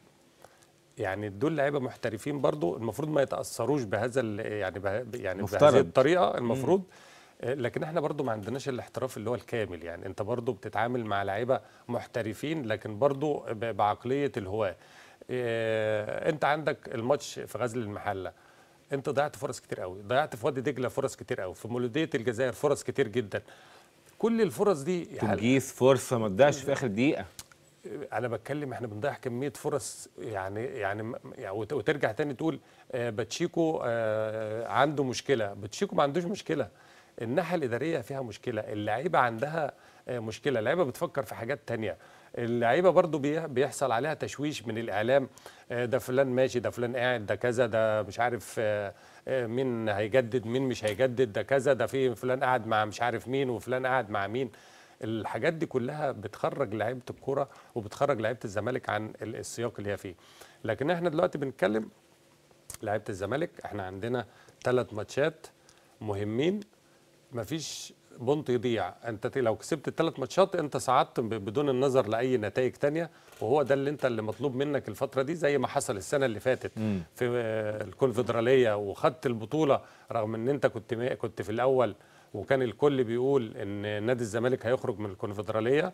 يعني دول لعيبه محترفين برضو المفروض ما يتاثروش بهذا يعني يعني بهذه الطريقه المفروض مم. لكن احنا برضو ما عندناش الاحتراف اللي هو الكامل يعني انت برضو بتتعامل مع لعيبه محترفين لكن برضو بعقليه الهواه اه انت عندك الماتش في غزل المحله انت ضيعت فرص كتير قوي ضيعت في وادي دجله فرص كتير قوي في مولوديه الجزائر فرص كتير جدا كل الفرص دي تنجيز فرصه ما تضيعش في اخر دقيقه آه، انا بتكلم احنا بنضيع كميه فرص يعني يعني, يعني وترجع تاني تقول آه، باتشيكو آه، عنده مشكله باتشيكو ما عندوش مشكله الناحيه الاداريه فيها مشكله اللعيبه عندها آه، مشكله اللعيبه بتفكر في حاجات تانية اللعيبه برضو بيحصل عليها تشويش من الاعلام آه، ده فلان ماشي ده فلان قاعد ده كذا ده مش عارف آه، مين هيجدد مين مش هيجدد ده كذا ده في فلان قاعد مع مش عارف مين وفلان قاعد مع مين الحاجات دي كلها بتخرج لعيبه الكوره وبتخرج لعيبه الزمالك عن السياق اللي هي فيه لكن احنا دلوقتي بنتكلم لعيبه الزمالك احنا عندنا ثلاث ماتشات مهمين مفيش بونت يضيع انت لو كسبت الثلاث ماتشات انت صعدت بدون النظر لاي نتائج تانية وهو ده اللي انت اللي مطلوب منك الفتره دي زي ما حصل السنه اللي فاتت م. في آه، الكونفدراليه وخدت البطوله رغم ان انت كنت كنت في الاول وكان الكل بيقول ان نادي الزمالك هيخرج من الكونفدراليه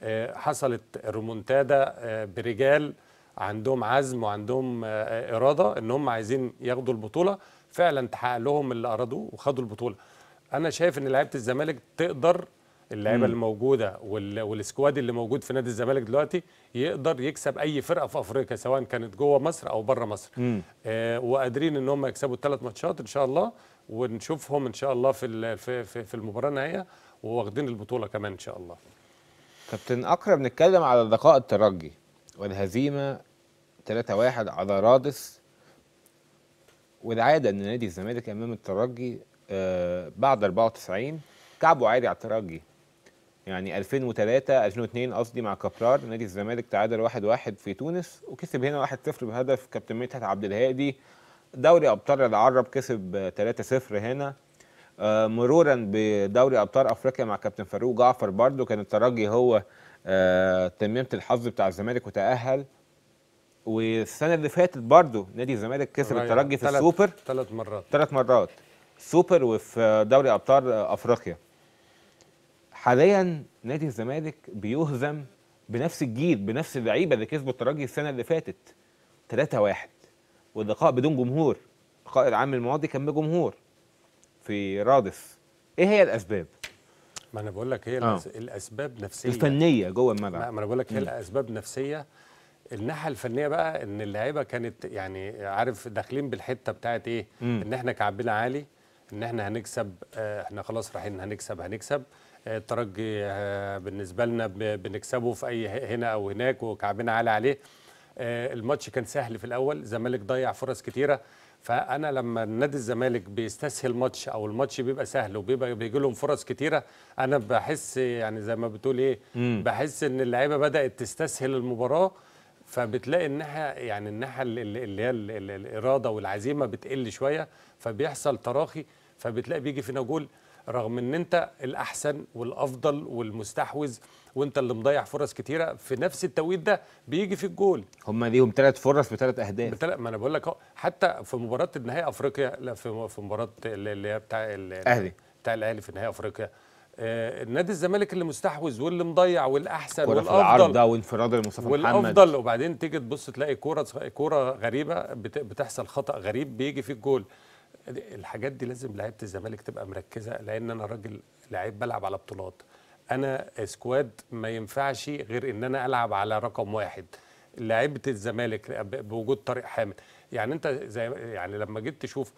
آه، حصلت رومونتادا آه، برجال عندهم عزم وعندهم اراده ان هم عايزين ياخدوا البطوله فعلا تحقق لهم اللي ارادوه وخدوا البطوله انا شايف ان لعيبه الزمالك تقدر اللعيبه اللي موجوده والسكواد اللي موجود في نادي الزمالك دلوقتي يقدر يكسب اي فرقه في افريقيا سواء كانت جوه مصر او بره مصر آه وقادرين ان هم يكسبوا الثلاث ماتشات ان شاء الله ونشوفهم ان شاء الله في في في المباراه النهائيه وواخدين البطوله كمان ان شاء الله كابتن اقرب نتكلم على لقاء الترجي والهزيمه 3-1 على رادس والعاده ان نادي الزمالك امام الترجي آه، بعد 94 كعبه عالي على الترجي يعني 2003 2002 قصدي مع كابرار نادي الزمالك تعادل 1-1 في تونس وكسب هنا 1-0 بهدف كابتن مدحت عبد الهادي دوري ابطال العرب كسب 3-0 هنا آه، مرورا بدوري ابطال افريقيا مع كابتن فاروق جعفر برضه كان الترجي هو آه، تميمه الحظ بتاع الزمالك وتاهل والسنه اللي فاتت برضه نادي الزمالك كسب أيوة، الترجي في السوبر ثلاث مرات ثلاث مرات سوبر وفي دوري ابطال افريقيا حاليا نادي الزمالك بيهزم بنفس الجيل بنفس اللعيبه اللي كسبوا الترجي السنه اللي فاتت 3 1 واللقاء بدون جمهور اللقاء العام الماضي كان بجمهور في رادس ايه هي الاسباب ما انا بقول لك هي آه. الاسباب نفسيه الفنيه جوه الملعب ما انا بقول لك هي الاسباب نفسيه الناحيه الفنيه بقى ان اللعيبه كانت يعني عارف داخلين بالحته بتاعت ايه مم. ان احنا كعبنا عالي ان احنا هنكسب آه، احنا خلاص رايحين هنكسب هنكسب آه، الترجي آه، بالنسبه لنا بنكسبه في اي هنا او هناك وكعبنا عالي عليه الماتش كان سهل في الاول الزمالك ضيع فرص كتيره فانا لما نادي الزمالك بيستسهل ماتش او الماتش بيبقى سهل وبيبقى بيجي لهم فرص كتيره انا بحس يعني زي ما بتقول ايه بحس ان اللعيبه بدات تستسهل المباراه فبتلاقي الناحيه يعني الناحيه اللي هي الاراده والعزيمه بتقل شويه فبيحصل تراخي فبتلاقي بيجي فينا جول رغم ان انت الاحسن والافضل والمستحوذ وانت اللي مضيع فرص كتيره في نفس التوقيت ده بيجي في الجول هم ليهم ثلاث فرص بثلاث اهداف بتلات ما انا بقول لك حتى في مباراه النهائي افريقيا لا في في مباراه اللي هي بتاع الاهلي بتاع الاهلي في نهائي افريقيا آه، نادي الزمالك اللي مستحوذ واللي مضيع والاحسن والافضل العارضه وانفراد لمصطفى محمد والافضل وبعدين تيجي تبص تلاقي كوره كوره غريبه بتحصل خطا غريب بيجي فيه الجول الحاجات دي لازم لعيبه الزمالك تبقى مركزه لان انا راجل لعيب بلعب على بطولات انا سكواد ما ينفعش غير ان انا العب على رقم واحد لعيبه الزمالك بوجود طارق حامد يعني انت زي يعني لما جيت تشوف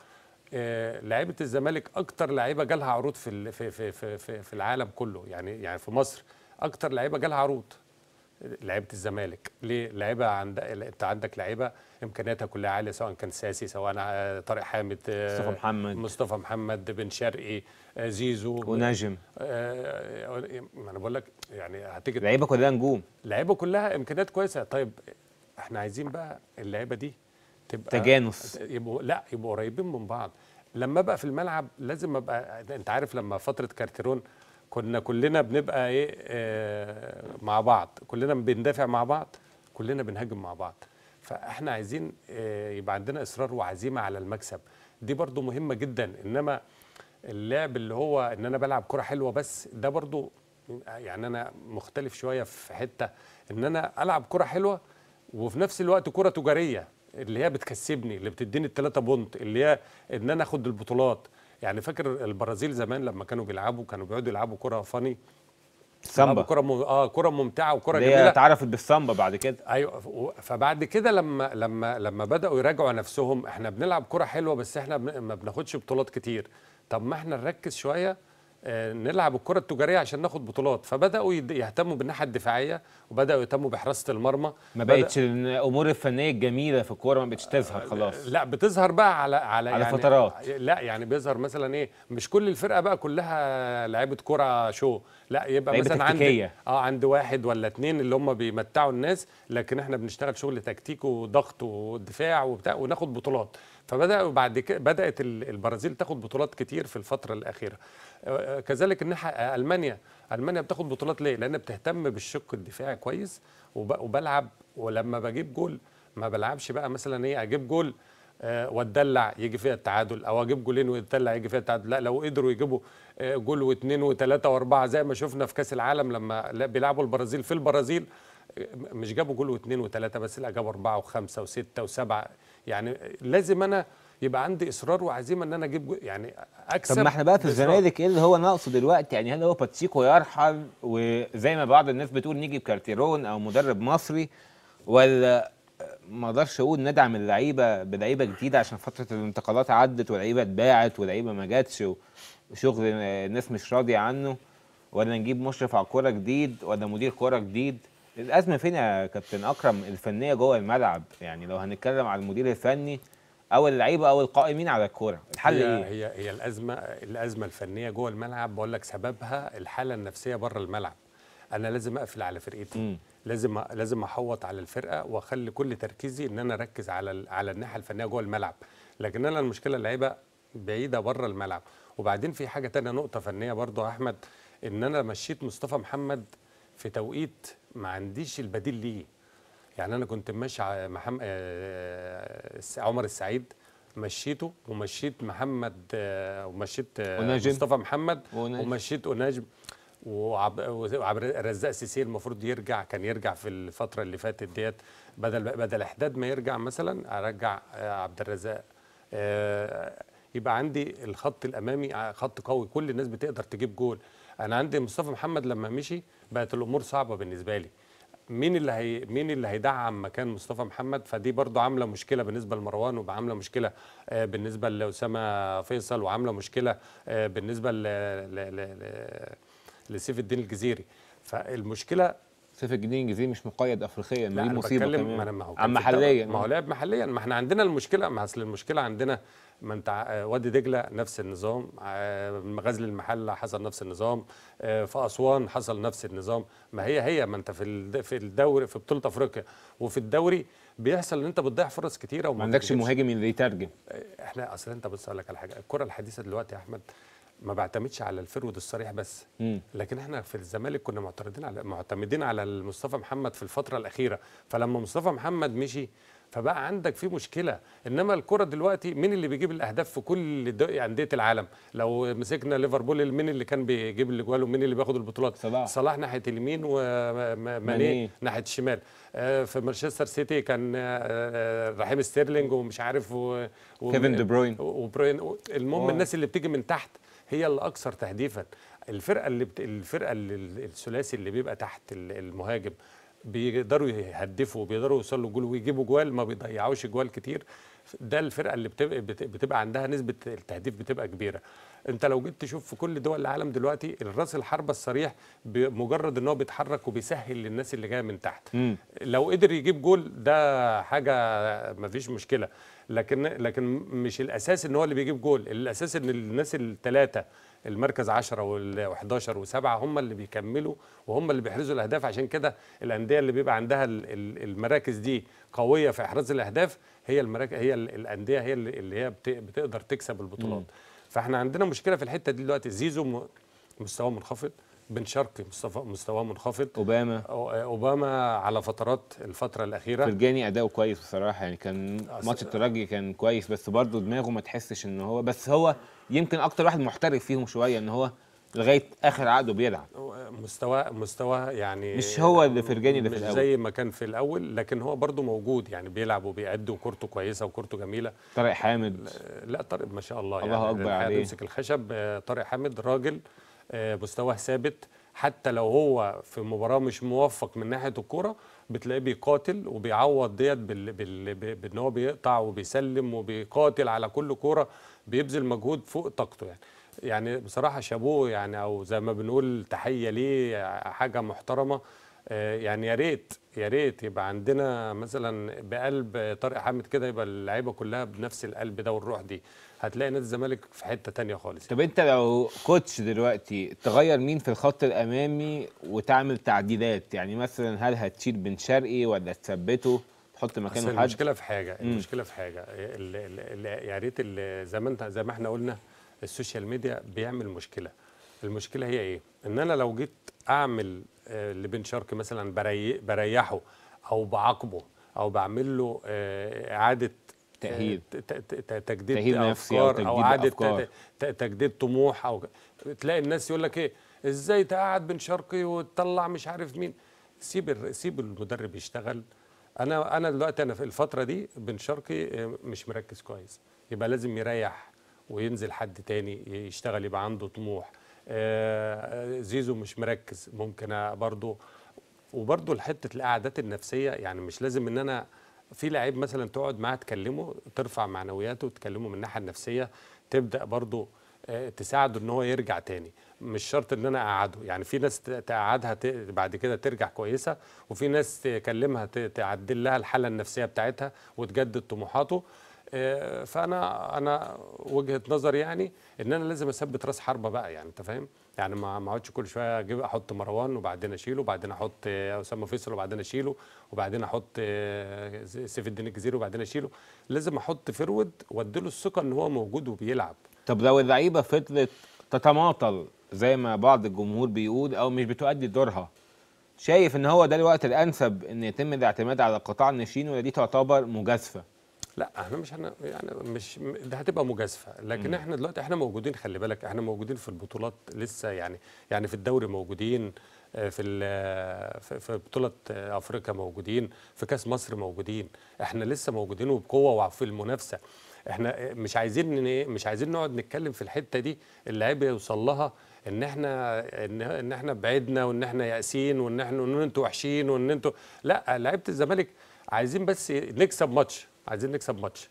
آه، لعيبه الزمالك اكتر لعيبه جالها عروض في في في في في العالم كله يعني يعني في مصر اكتر لعيبه جالها عروض لعيبه الزمالك ليه لعيبه عند انت عندك لعيبه امكانياتها كلها عاليه سواء كان ساسي سواء آه، طارق حامد آه، مصطفى محمد مصطفى محمد بن شرقي زيزو ونجم ما انا بقول لك يعني هتيجي لعيبه كلها نجوم لعيبه كلها امكانيات كويسه طيب احنا عايزين بقى اللعيبه دي تبقى تجانس يبقوا لا يبقوا قريبين من بعض لما ابقى في الملعب لازم ابقى انت عارف لما فتره كارتيرون كنا كلنا بنبقى ايه آه مع بعض كلنا بندافع مع بعض كلنا بنهاجم مع بعض فاحنا عايزين آه يبقى عندنا اصرار وعزيمه على المكسب دي برضو مهمه جدا انما اللعب اللي هو ان انا بلعب كره حلوه بس ده برضو يعني انا مختلف شويه في حته ان انا العب كره حلوه وفي نفس الوقت كره تجاريه اللي هي بتكسبني اللي بتديني الثلاثه بونت اللي هي ان انا اخد البطولات يعني فاكر البرازيل زمان لما كانوا بيلعبوا كانوا بيقعدوا يلعبوا كره فاني سامبا كره مم... اه كره ممتعه وكره جميله اتعرفت بالسامبا بعد كده ايوه فبعد كده لما لما لما بداوا يراجعوا نفسهم احنا بنلعب كره حلوه بس احنا ما بناخدش بطولات كتير طب ما احنا نركز شويه آه، نلعب الكره التجاريه عشان ناخد بطولات فبداوا يهتموا بالناحيه الدفاعيه وبداوا يهتموا بحراسه المرمى ما بقتش الامور الفنيه الجميله في الكوره ما بقتش تظهر آه، خلاص لا بتظهر بقى على على, على يعني فترات لا يعني بيظهر مثلا ايه مش كل الفرقه بقى كلها لعيبه كره شو لا يبقى مثلا عندي اه عند واحد ولا اثنين اللي هم بيمتعوا الناس لكن احنا بنشتغل شغل تكتيكي وضغط ودفاع وبتاع وناخد بطولات فبداوا بعد كده بدات البرازيل تاخد بطولات كتير في الفتره الاخيره كذلك الناحيه المانيا المانيا بتاخد بطولات ليه لان بتهتم بالشق الدفاعي كويس وبلعب ولما بجيب جول ما بلعبش بقى مثلا ايه اجيب جول آه، واتدلع يجي فيها التعادل او اجيب جولين واتدلع يجي فيها التعادل لا لو قدروا يجيبوا آه، جول واثنين وثلاثه واربعه زي ما شفنا في كاس العالم لما بيلعبوا البرازيل في البرازيل آه، مش جابوا جول واثنين وثلاثه بس لا جابوا اربعه وخمسه وسته وسبعه يعني لازم انا يبقى عندي اصرار وعزيمه ان انا اجيب يعني اكسب طب ما احنا بقى في الزمالك ايه اللي هو ناقصه دلوقتي يعني هل هو باتشيكو يرحل وزي ما بعض الناس بتقول نيجي بكارتيرون او مدرب مصري ولا ما اقدرش اقول ندعم اللعيبه بلعيبه جديده عشان فتره الانتقالات عدت ولعيبه اتباعت ولعيبه ما جاتش وشغل الناس مش راضيه عنه ولا نجيب مشرف على الكوره جديد ولا مدير كوره جديد الازمه فين يا كابتن اكرم الفنيه جوه الملعب يعني لو هنتكلم على المدير الفني او اللعيبه او القائمين على الكوره الحل هي ايه هي هي الازمه الازمه الفنيه جوه الملعب بقول لك سببها الحاله النفسيه بره الملعب انا لازم اقفل على فرقتي م. لازم لازم احوط على الفرقه واخلي كل تركيزي ان انا اركز على على الناحيه الفنيه جوه الملعب لكن انا المشكله اللعيبه بعيده بره الملعب وبعدين في حاجه تانية نقطه فنيه برضو احمد ان انا مشيت مصطفى محمد في توقيت ما عنديش البديل ليه يعني انا كنت ماشي محمد آه، آه، آه، عمر السعيد مشيته ومشيت محمد ومشيت ونجم. مصطفى محمد ونجم. ومشيت اناجم وعبد الرزاق سيسي المفروض يرجع كان يرجع في الفتره اللي فاتت ديت بدل بدل احداد ما يرجع مثلا ارجع عبد الرزاق يبقى عندي الخط الامامي خط قوي كل الناس بتقدر تجيب جول انا عندي مصطفى محمد لما مشي بقت الامور صعبه بالنسبه لي مين اللي هي مين اللي هيدعم مكان مصطفى محمد فدي برضو عامله مشكله بالنسبه لمروان وعامله مشكله آه، بالنسبه لاسامه فيصل وعامله مشكله آه، بالنسبه ل... ل... ل... لسيف الدين الجزيري فالمشكله سيف الدين الجزيري مش مقيد افريقيا ما دي مصيبه كمان ما عن محليا ما هو لعب محليا ما احنا عندنا المشكله ما اصل المشكله عندنا منتع... آه، وادي دجله نفس النظام آه، غزل المحله حصل نفس النظام آه، في اسوان حصل نفس النظام ما هي هي ما انت في في الدوري في بطوله افريقيا وفي الدوري بيحصل ان انت بتضيع فرص كتيره وما عندكش مهاجم يترجم احنا اصل انت بص اقول لك على حاجه الكره الحديثه دلوقتي يا احمد ما بعتمدش على الفرود الصريح بس مم. لكن احنا في الزمالك كنا معترضين على معتمدين على مصطفى محمد في الفتره الاخيره فلما مصطفى محمد مشي فبقى عندك في مشكله انما الكره دلوقتي مين اللي بيجيب الاهداف في كل انديه العالم لو مسكنا ليفربول مين اللي كان بيجيب الاجوال ومين اللي بياخد البطولات صلاح صلاح ناحيه اليمين وماني ناحيه الشمال آه، في مانشستر سيتي كان آه، آه، رحيم ستيرلينج ومش عارف و... كيفن دي بروين وبروين المهم الناس اللي بتيجي من تحت هي اللي اكثر تهديفا الفرقه اللي بت... الفرقه اللي الثلاثي اللي بيبقى تحت المهاجم بيقدروا يهدفوا بيقدروا يوصلوا جول ويجيبوا جوال ما بيضيعوش جوال كتير ده الفرقه اللي بتبقى, بتبقى عندها نسبه التهديف بتبقى كبيره انت لو جيت تشوف في كل دول العالم دلوقتي الراس الحربه الصريح بمجرد ان هو بيتحرك وبيسهل للناس اللي جايه من تحت م. لو قدر يجيب جول ده حاجه ما فيش مشكله لكن لكن مش الاساس ان هو اللي بيجيب جول الاساس ان الناس الثلاثه المركز 10 وال11 و7 هم اللي بيكملوا وهم اللي بيحرزوا الاهداف عشان كده الانديه اللي بيبقى عندها المراكز دي قويه في احراز الاهداف هي المراكز هي الانديه هي اللي هي بتقدر تكسب البطولات م. فاحنا عندنا مشكله في الحته دي دلوقتي زيزو مستواه منخفض بن شرقي مستواه منخفض اوباما اوباما على فترات الفتره الاخيره فرجاني اداؤه كويس بصراحه يعني كان ماتش الترجي كان كويس بس برضه دماغه ما تحسش ان هو بس هو يمكن اكتر واحد محترف فيهم شويه ان هو لغايه اخر عقده بيلعب مستواه مستواه يعني مش هو اللي فرجاني اللي في الاول زي ما كان في الاول لكن هو برضه موجود يعني بيلعب وبيأدي وكورته كويسه وكورته جميله طارق حامد لا طارق ما شاء الله, الله يعني الله اكبر عليه بيمسك الخشب طارق حامد راجل آه، مستواه ثابت حتى لو هو في مباراه مش موفق من ناحيه الكوره بتلاقيه بيقاتل وبيعوض ديت بال... بال... بان هو بيقطع وبيسلم وبيقاتل على كل كوره بيبذل مجهود فوق طاقته يعني يعني بصراحه شابوه يعني او زي ما بنقول تحيه ليه حاجه محترمه آه، يعني يا ريت يا ريت يبقى عندنا مثلا بقلب طارق حامد كده يبقى اللعيبه كلها بنفس القلب ده والروح دي هتلاقي نادي الزمالك في حته تانية خالص يعني. طب انت لو كوتش دلوقتي تغير مين في الخط الامامي وتعمل تعديلات يعني مثلا هل هتشيل بن شرقي ولا تثبته تحط مكانه حد المشكله في حاجه المشكله في حاجه يا ريت زي ما انت زي ما احنا قلنا السوشيال ميديا بيعمل مشكله المشكله هي ايه ان انا لو جيت اعمل آه، لبن شرقي مثلا بريحه او بعاقبه او بعمل له آه، اعاده تأهيل تجديد تأهيل نفسي أو تجديد أو إعادة تجديد طموح أو تلاقي الناس يقول لك إيه إزاي تقعد بن شرقي وتطلع مش عارف مين سيب سيب المدرب يشتغل أنا أنا دلوقتي أنا في الفترة دي بن شرقي آه، مش مركز كويس يبقى لازم يريح وينزل حد تاني يشتغل يبقى عنده طموح آه، زيزو مش مركز ممكن برضه وبرضه حته القعدات النفسيه يعني مش لازم ان انا في لعيب مثلا تقعد معاه تكلمه ترفع معنوياته تكلمه من الناحيه النفسيه تبدا برضه آه، تساعده ان هو يرجع تاني مش شرط ان انا اقعده يعني في ناس تقعدها بعد كده ترجع كويسه وفي ناس تكلمها تعدل لها الحاله النفسيه بتاعتها وتجدد طموحاته آه، فانا انا وجهه نظري يعني ان انا لازم اثبت راس حربه بقى يعني انت فاهم يعني ما ما اقعدش كل شويه اجيب احط مروان وبعدين اشيله وبعدين احط آه، اسامه فيصل وبعدين اشيله وبعدين احط آه، سيف الدين الجزيري وبعدين اشيله لازم احط فرود واديله الثقه ان هو موجود وبيلعب طب لو اللعيبه فضلت تتماطل زي ما بعض الجمهور بيقول او مش بتؤدي دورها شايف ان هو ده الوقت الانسب ان يتم الاعتماد على قطاع الناشئين ولا دي تعتبر مجازفه لا احنا مش هن... يعني مش ده هتبقى مجازفه لكن مم. احنا دلوقتي احنا موجودين خلي بالك احنا موجودين في البطولات لسه يعني يعني في الدوري موجودين آه، في في بطوله افريقيا موجودين في كاس مصر موجودين احنا لسه موجودين وبقوه وفي المنافسه احنا آه، مش عايزين مش عايزين نقعد نتكلم في الحته دي اللعيب يوصل لها ان احنا ان احنا بعدنا وان احنا يائسين وان احنا ان انتوا وحشين وان انتوا لا لعيبه الزمالك عايزين بس نكسب ماتش عايزين نكسب ماتش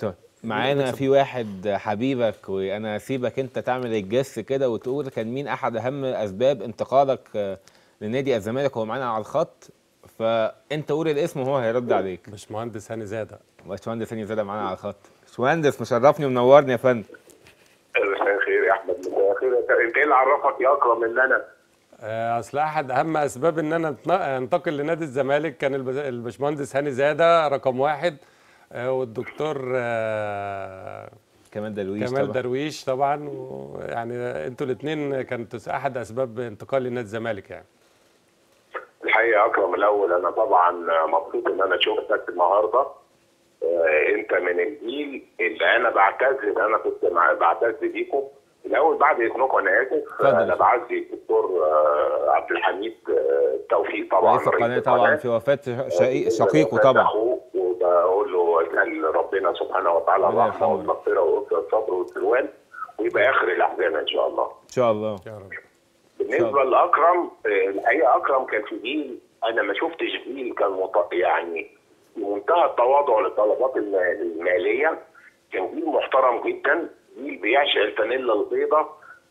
طيب معانا في واحد حبيبك وانا سيبك انت تعمل الجس كده وتقول كان مين احد اهم اسباب انتقالك آه، لنادي الزمالك هو معانا على الخط فانت قول الاسم وهو هيرد عليك مش مهندس هاني زاده مش مهندس هاني زاده معانا على الخط مش مهندس مشرفني ومنورني يا فندم مساء الخير يا احمد مساء الخير انت ايه اللي عرفك يا اكرم ان انا آه، اصل احد اهم اسباب ان انا انتقل لنادي الزمالك كان الباشمهندس هاني زاده رقم واحد آه، والدكتور آه، كمال درويش كمال طبعا. درويش طبعا يعني انتوا الاثنين كانتوا احد اسباب انتقال لنادي الزمالك يعني الحقيقه اكرم الاول انا طبعا مبسوط ان انا شفتك النهارده آه، انت من الجيل اللي انا بعتز انا كنت بعتز بيكم الاول بعد اذنكم انا اسف انا بعزي الدكتور آه، عبد الحميد آه، توفيق طبعا رئيس القناه طبعا في وفاه شقيقه آه، شقيقه طبعا وبقول له اسال ربنا سبحانه وتعالى الرحمه والمغفره ويوفق الصبر والسلوان ويبقى اخر الاحزان ان شاء الله ان شاء الله يا رب بالنسبه لاكرم الحقيقه اكرم كان في جيل انا ما شفتش جيل كان يعني منتهى التواضع للطلبات الماليه كان جيل محترم جدا الجيل بيعشق الفانيلا البيضة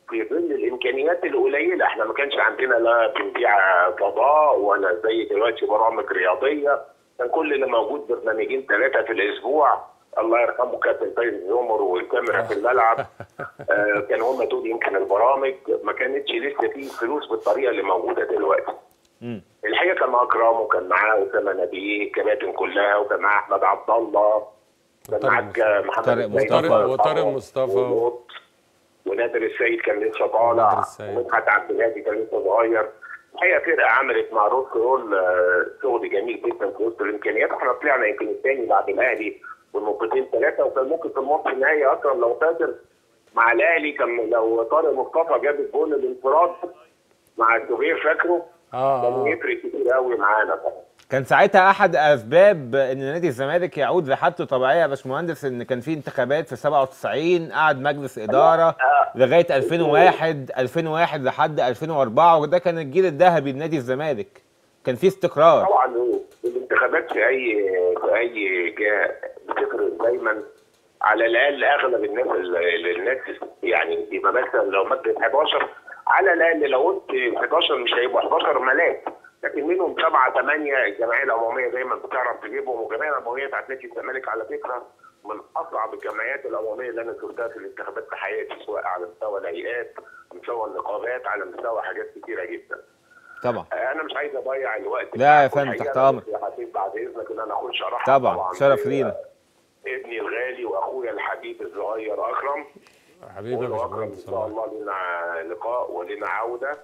في ظل الامكانيات القليله احنا ما كانش عندنا لا بنبيع فضاء ولا زي دلوقتي برامج رياضيه كان كل اللي موجود برنامجين ثلاثه في الاسبوع الله يرحمه كابتن فايز عمر والكاميرا في الملعب آه، كان هم دول يمكن البرامج ما كانتش لسه في فلوس بالطريقه اللي موجوده دلوقتي. الحقيقه كان اكرم وكان معاه اسامه نبيه الكباتن كلها وكان معاه احمد عبد الله طارق محمد مصطفى وطارق مصطفى ونادر السيد كان لسه طالع ومدحت عبد الهادي كان لسه صغير الحقيقه فرقه عملت مع روك رول آه، شغل جميل جدا في وسط الامكانيات احنا طلعنا يمكن الثاني بعد الاهلي والنقطتين ثلاثه وكان ممكن في الماتش النهائي اكرم لو قادر مع الاهلي كان لو طارق مصطفى جاب الجول الانفراد مع الزبير فاكره آه كان آه. يفرق كتير قوي معانا طبعا كان ساعتها احد اسباب ان نادي الزمالك يعود لحالته طبيعيه يا باشمهندس ان كان في انتخابات في 97 قعد مجلس اداره لغايه 2001 2001 لحد 2004 وده كان الجيل الذهبي لنادي الزمالك كان في استقرار طبعا الانتخابات في اي في اي جهه بتفرق دايما على الاقل اغلب الناس الناس يعني يبقى مثلا لو ماده 11 على الاقل لو قلت 11 مش هيبقوا 11 ملاك لكن منهم سبعه ثمانيه الجمعيه العموميه دايما بتعرف تجيبهم والجمعيه العموميه بتاعت نادي الزمالك على فكره من اصعب الجمعيات العموميه اللي انا شفتها في الانتخابات في حياتي سواء على مستوى الهيئات على مستوى النقابات على مستوى حاجات كتيره جدا. طبعا آه، انا مش عايز اضيع الوقت لا يا فندم تحت امرك بعد اذنك ان انا اخش ارحب طبعا, طبعاً شرف لينا ابني الغالي واخويا الحبيب الصغير اكرم حبيبي اكرم ان شاء الله لنا لقاء ولنا عوده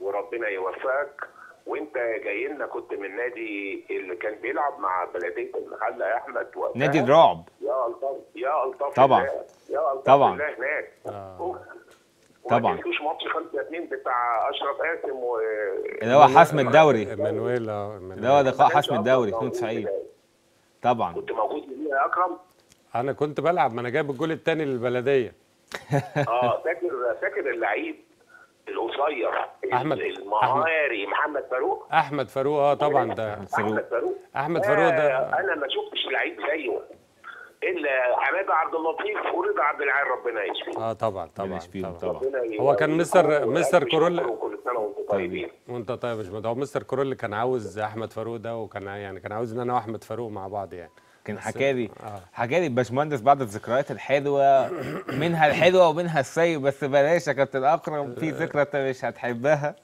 وربنا يوفقك وانت جاي لنا كنت من نادي اللي كان بيلعب مع بلديه المحله يا احمد وقتها نادي الرعب يا الطف يا الطف طبعا يا الطف طبعا الله هناك آه. طبعا ما شفتوش ماتش 5 2 بتاع اشرف قاسم و اللي هو حسم الدوري مانويل اه اللي هو لقاء حسم الدوري 92 طبعا كنت موجود هنا يا اكرم انا كنت بلعب ما انا جايب الجول الثاني للبلديه اه فاكر فاكر اللعيب القصير احمد المعاري محمد فاروق احمد فاروق اه طبعا ده احمد فاروق احمد آه، فاروق ده انا ما شفتش لعيب زيه الا حماده عبد اللطيف ورضا عبد العال ربنا يشفيه اه طبعا طبعا طبعا, طبعا. هو كان مستر مستر كرول طيبين طيب. وانت طيب يا باشمهندس هو مستر كرول كان عاوز احمد فاروق ده وكان يعني كان عاوز ان انا واحمد فاروق مع بعض يعني كان حكى لي حكى لي الباشمهندس بعض الذكريات الحلوه منها الحلوه ومنها السيء بس بلاش يا كابتن اكرم في ذكرى انت مش هتحبها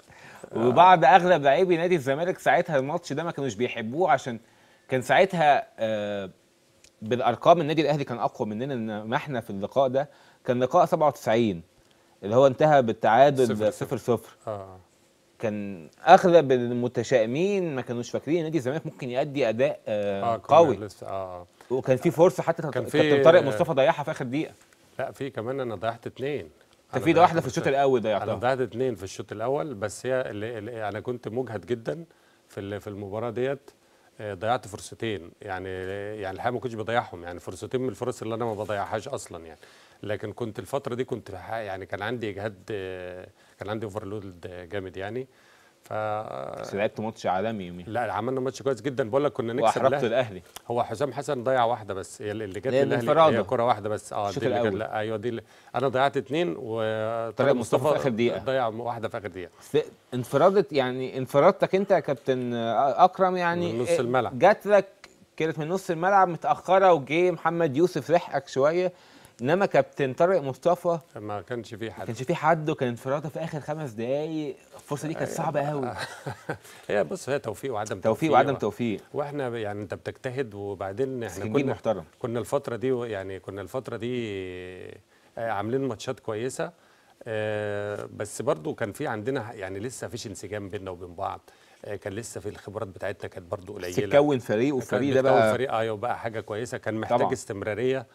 آه. وبعد اغلب لاعبي نادي الزمالك ساعتها الماتش ده ما كانوش بيحبوه عشان كان ساعتها آه، بالارقام النادي الاهلي كان اقوى مننا ان ما احنا في اللقاء ده كان لقاء 97 اللي هو انتهى بالتعادل 0 0 اه كان اغلب المتشائمين ما كانوش فاكرين نادي الزمالك ممكن يؤدي اداء آه, آه، قوي لسه آه،, آه. وكان في فرصه حتى كان كابتن طارق مصطفى ضيعها في اخر دقيقه لا في كمان انا ضيعت اثنين تفيده واحده في الشوط الاول ضيعتها انا ضيعت اثنين في الشوط الاول بس هي اللي, اللي انا كنت مجهد جدا في في المباراه ديت آه، ضيعت فرصتين يعني يعني الحقيقه ما كنتش بضيعهم يعني فرصتين من الفرص اللي انا ما بضيعهاش اصلا يعني لكن كنت الفتره دي كنت يعني كان عندي اجهاد كان عندي اوفرلود جامد يعني ف بس لعبت ماتش عالمي يومي لا عملنا ماتش كويس جدا بقول لك كنا نكسب الاهلي الاهلي هو حسام حسن ضيع واحده بس هي اللي جت الاهلي هي كره واحده بس اه دي اللي لا ايوه دي اللي انا ضيعت اثنين وطارق مصطفى في اخر دقيقه ضيع واحده في اخر دقيقه انفرادت يعني انفرادتك انت يا كابتن اكرم يعني من نص الملعب جات لك كانت من نص الملعب متاخره وجه محمد يوسف لحقك شويه انما كابتن طارق مصطفى ما كانش في حد ما كانش في حد وكان انفراده في اخر خمس دقائق الفرصه دي كانت أيوة. صعبه قوي هي بص هي توفيق وعدم توفيق, توفيق وعدم توفيق واحنا يعني انت بتجتهد وبعدين احنا كنا محترم كنا الفتره دي يعني كنا الفتره دي آه، عاملين ماتشات كويسه آه، بس برضو كان في عندنا يعني لسه فيش انسجام بيننا وبين بعض آه، كان لسه في الخبرات بتاعتنا كانت برضو قليله تكون فريق والفريق ده بقى فريق ايوه بقى حاجه كويسه كان محتاج طبعا. استمراريه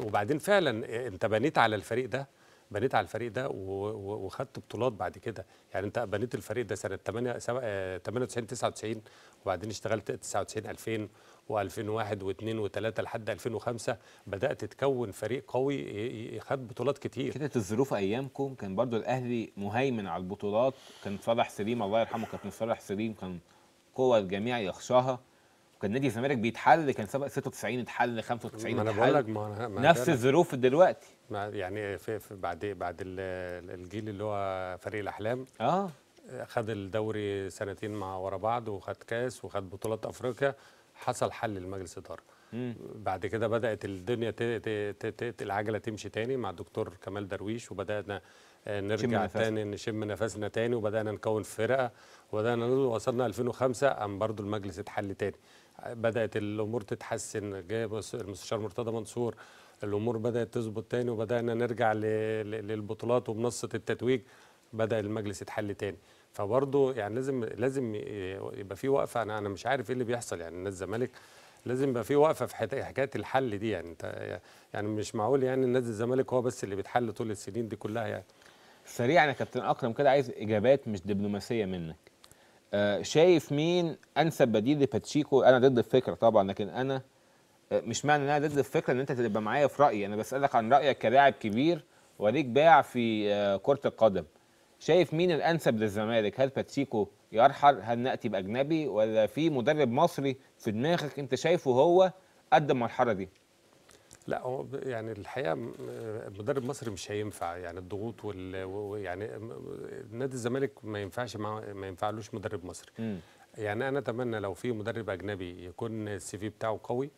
وبعدين فعلا آه، انت بنيت على الفريق ده بنيت على الفريق ده وخدت بطولات بعد كده يعني انت بنيت الفريق ده سنه 8 98 99 وبعدين اشتغلت 99 2000 و2001 و2 و3 لحد 2005 بدات تكون فريق قوي خد بطولات كتير كانت الظروف ايامكم كان برضو الاهلي مهيمن على البطولات كان صالح سليم الله يرحمه كابتن صالح سليم كان قوه الجميع يخشاها وكان نادي الزمالك بيتحل كان سبق 96 اتحل 95 ما انا بقول لك ما أنا ما نفس الظروف دلوقتي ما يعني في, بعد بعد الجيل اللي هو فريق الاحلام اه خد الدوري سنتين مع ورا بعض وخد كاس وخد بطولات افريقيا حصل حل لمجلس اداره بعد كده بدات الدنيا تـ تـ تـ تـ العجله تمشي تاني مع الدكتور كمال درويش وبدانا نرجع تاني نشم نفسنا تاني وبدانا نكون فرقه وبدانا وصلنا 2005 قام برضه المجلس اتحل تاني بدات الامور تتحسن جاب المستشار مرتضى منصور الامور بدات تظبط تاني وبدانا نرجع للبطولات ومنصه التتويج بدا المجلس يتحل تاني فبرضه يعني لازم لازم يبقى في وقفه انا انا مش عارف ايه اللي بيحصل يعني نادي الزمالك لازم يبقى في وقفه في حكايه الحل دي يعني انت يعني مش معقول يعني نادي الزمالك هو بس اللي بيتحل طول السنين دي كلها يعني سريعا يا كابتن اكرم كده عايز اجابات مش دبلوماسيه منك آه، شايف مين انسب بديل لباتشيكو انا ضد الفكره طبعا لكن انا آه، مش معنى ان انا ضد الفكره ان انت تبقى معايا في رايي انا بسالك عن رايك كلاعب كبير وليك باع في آه، كره القدم شايف مين الانسب للزمالك هل باتشيكو يرحل هل ناتي باجنبي ولا في مدرب مصري في دماغك انت شايفه هو قدم المرحله دي لا هو يعني الحقيقه مدرب مصري مش هينفع يعني الضغوط وال يعني نادي الزمالك ما ينفعش معه ما ينفعلوش مدرب مصري يعني انا اتمنى لو في مدرب اجنبي يكون السي في بتاعه قوي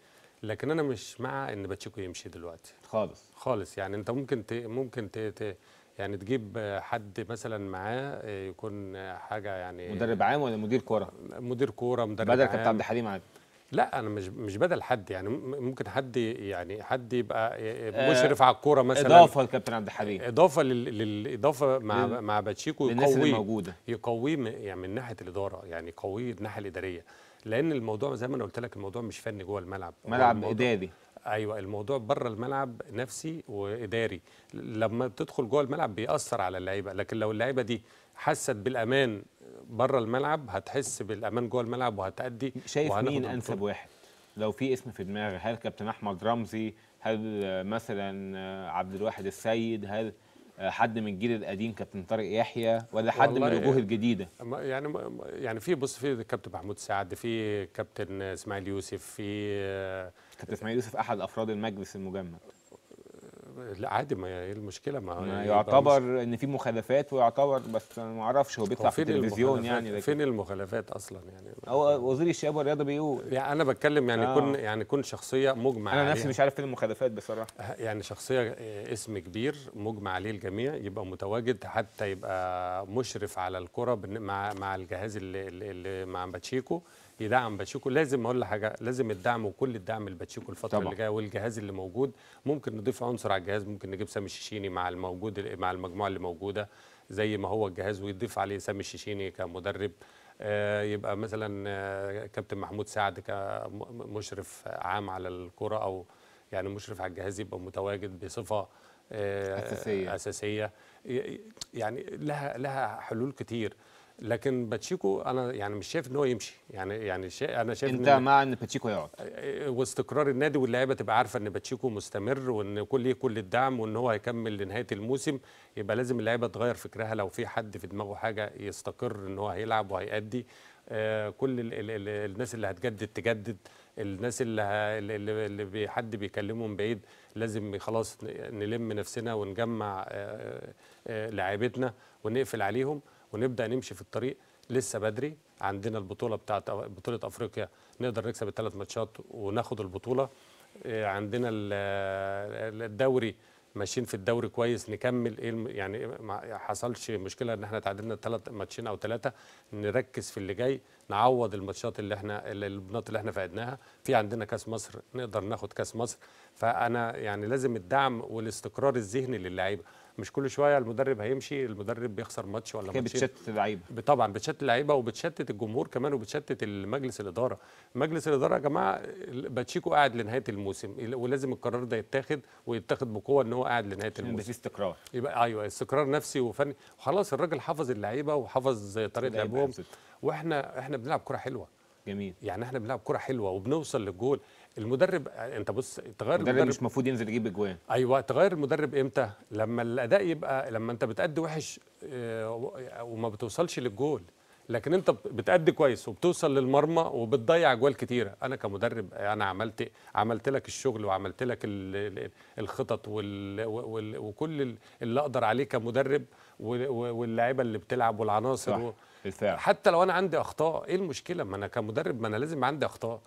لكن انا مش مع ان باتشيكو يمشي دلوقتي خالص خالص يعني انت ممكن ت... ممكن ت... ت... يعني تجيب حد مثلا معاه آه، يكون حاجه يعني مدرب عام ولا مدير كوره مدير كوره مدرب بدل كابتن عبد الحليم عادل لا انا مش مش بدل حد يعني ممكن حد يعني حد يبقى آه، مشرف على الكوره مثلا اضافه لكابتن عبد الحليم اضافه للاضافه مع مع باتشيكو يقويه يقويه يعني من ناحيه الاداره يعني يقويه الناحيه الاداريه لان الموضوع زي ما انا قلت لك الموضوع مش فني جوه الملعب ملعب اداري ايوه الموضوع بره الملعب نفسي واداري لما بتدخل جوه الملعب بيأثر على اللعيبه لكن لو اللعيبه دي حست بالامان بره الملعب هتحس بالامان جوه الملعب وهتأدي شايف مين انسب واحد لو في اسم في دماغك هل كابتن احمد رمزي هل مثلا آه، عبد الواحد السيد هل آه، حد من الجيل القديم كابتن طارق يحيى ولا حد من الوجوه الجديده آه، يعني يعني في بص في كابتن محمود سعد في كابتن اسماعيل يوسف في كابتن اسماعيل يوسف احد افراد المجلس المجمد لا عادي ما ايه المشكله ما يعني يعتبر ان في مخالفات ويعتبر بس ما اعرفش هو بيطلع في التلفزيون يعني لكن... فين المخالفات اصلا يعني هو وزير الشباب والرياضه بيقول يعني انا بتكلم يعني آه. كن يعني كن شخصيه مجمع انا عليها. نفسي مش عارف فين المخالفات بصراحه يعني شخصيه آه، اسم كبير مجمع عليه الجميع يبقى متواجد حتى يبقى مشرف على الكره مع مع الجهاز اللي, اللي مع باتشيكو يدعم باتشيكو لازم اقول حاجه لازم الدعم وكل الدعم لباتشيكو الفتره طبعا. اللي جايه والجهاز اللي موجود ممكن نضيف عنصر على الجهاز ممكن نجيب سامي الشيشيني مع الموجود مع المجموعه اللي موجوده زي ما هو الجهاز ويضيف عليه سامي الشيشيني كمدرب آه، يبقى مثلا آه، كابتن محمود سعد كمشرف عام على الكره او يعني مشرف على الجهاز يبقى متواجد بصفه آه، اساسيه اساسيه يعني لها لها حلول كتير لكن باتشيكو انا يعني مش شايف ان هو يمشي يعني يعني شا... انا شايف انت إن مع ان باتشيكو يقعد آه، آه، واستقرار النادي واللعيبه تبقى عارفه ان باتشيكو مستمر وان كل ليه كل الدعم وان هو هيكمل لنهايه الموسم يبقى لازم اللعيبه تغير فكرها لو في حد في دماغه حاجه يستقر ان هو هيلعب وهيأدي آه كل ال ال ال الناس اللي هتجدد تجدد الناس اللي ه... اللي حد بيكلمهم بعيد لازم خلاص نلم نفسنا ونجمع آه آه, آه، لعيبتنا ونقفل عليهم ونبدا نمشي في الطريق لسه بدري عندنا البطوله بتاعت بطوله افريقيا نقدر نكسب الثلاث ماتشات وناخد البطوله آه، عندنا الدوري ماشيين في الدوري كويس نكمل ايه يعني ما حصلش مشكله ان احنا تعادلنا ثلاث ماتشين او ثلاثه نركز في اللي جاي نعوض الماتشات اللي احنا البنات اللي احنا فقدناها في عندنا كاس مصر نقدر ناخد كاس مصر فانا يعني لازم الدعم والاستقرار الذهني للاعيبه مش كل شويه المدرب هيمشي المدرب بيخسر ماتش ولا ماتشين بتشتت اللعيبه طبعا بتشتت اللعيبه وبتشتت الجمهور كمان وبتشتت مجلس الاداره مجلس الاداره يا جماعه باتشيكو قاعد لنهايه الموسم ولازم القرار ده يتاخد ويتاخد بقوه ان هو قاعد لنهايه الموسم في استقرار يبقى ايوه استقرار نفسي وفني خلاص الراجل حافظ اللعيبه وحافظ طريقه لعبهم واحنا احنا بنلعب كره حلوه جميل يعني احنا بنلعب كره حلوه وبنوصل للجول المدرب انت بص تغير المدرب, المدرب مش المفروض ينزل يجيب اجوان ايوه تغير المدرب امتى لما الاداء يبقى لما انت بتأدي وحش آه، وما بتوصلش للجول لكن انت بتأدي كويس وبتوصل للمرمى وبتضيع اجوال كتيره انا كمدرب انا عملت عملت لك الشغل وعملت لك الخطط وال وال وكل اللي اقدر عليه كمدرب واللاعيبه اللي بتلعب والعناصر صح. و... حتى لو انا عندي اخطاء ايه المشكله ما انا كمدرب ما انا لازم عندي اخطاء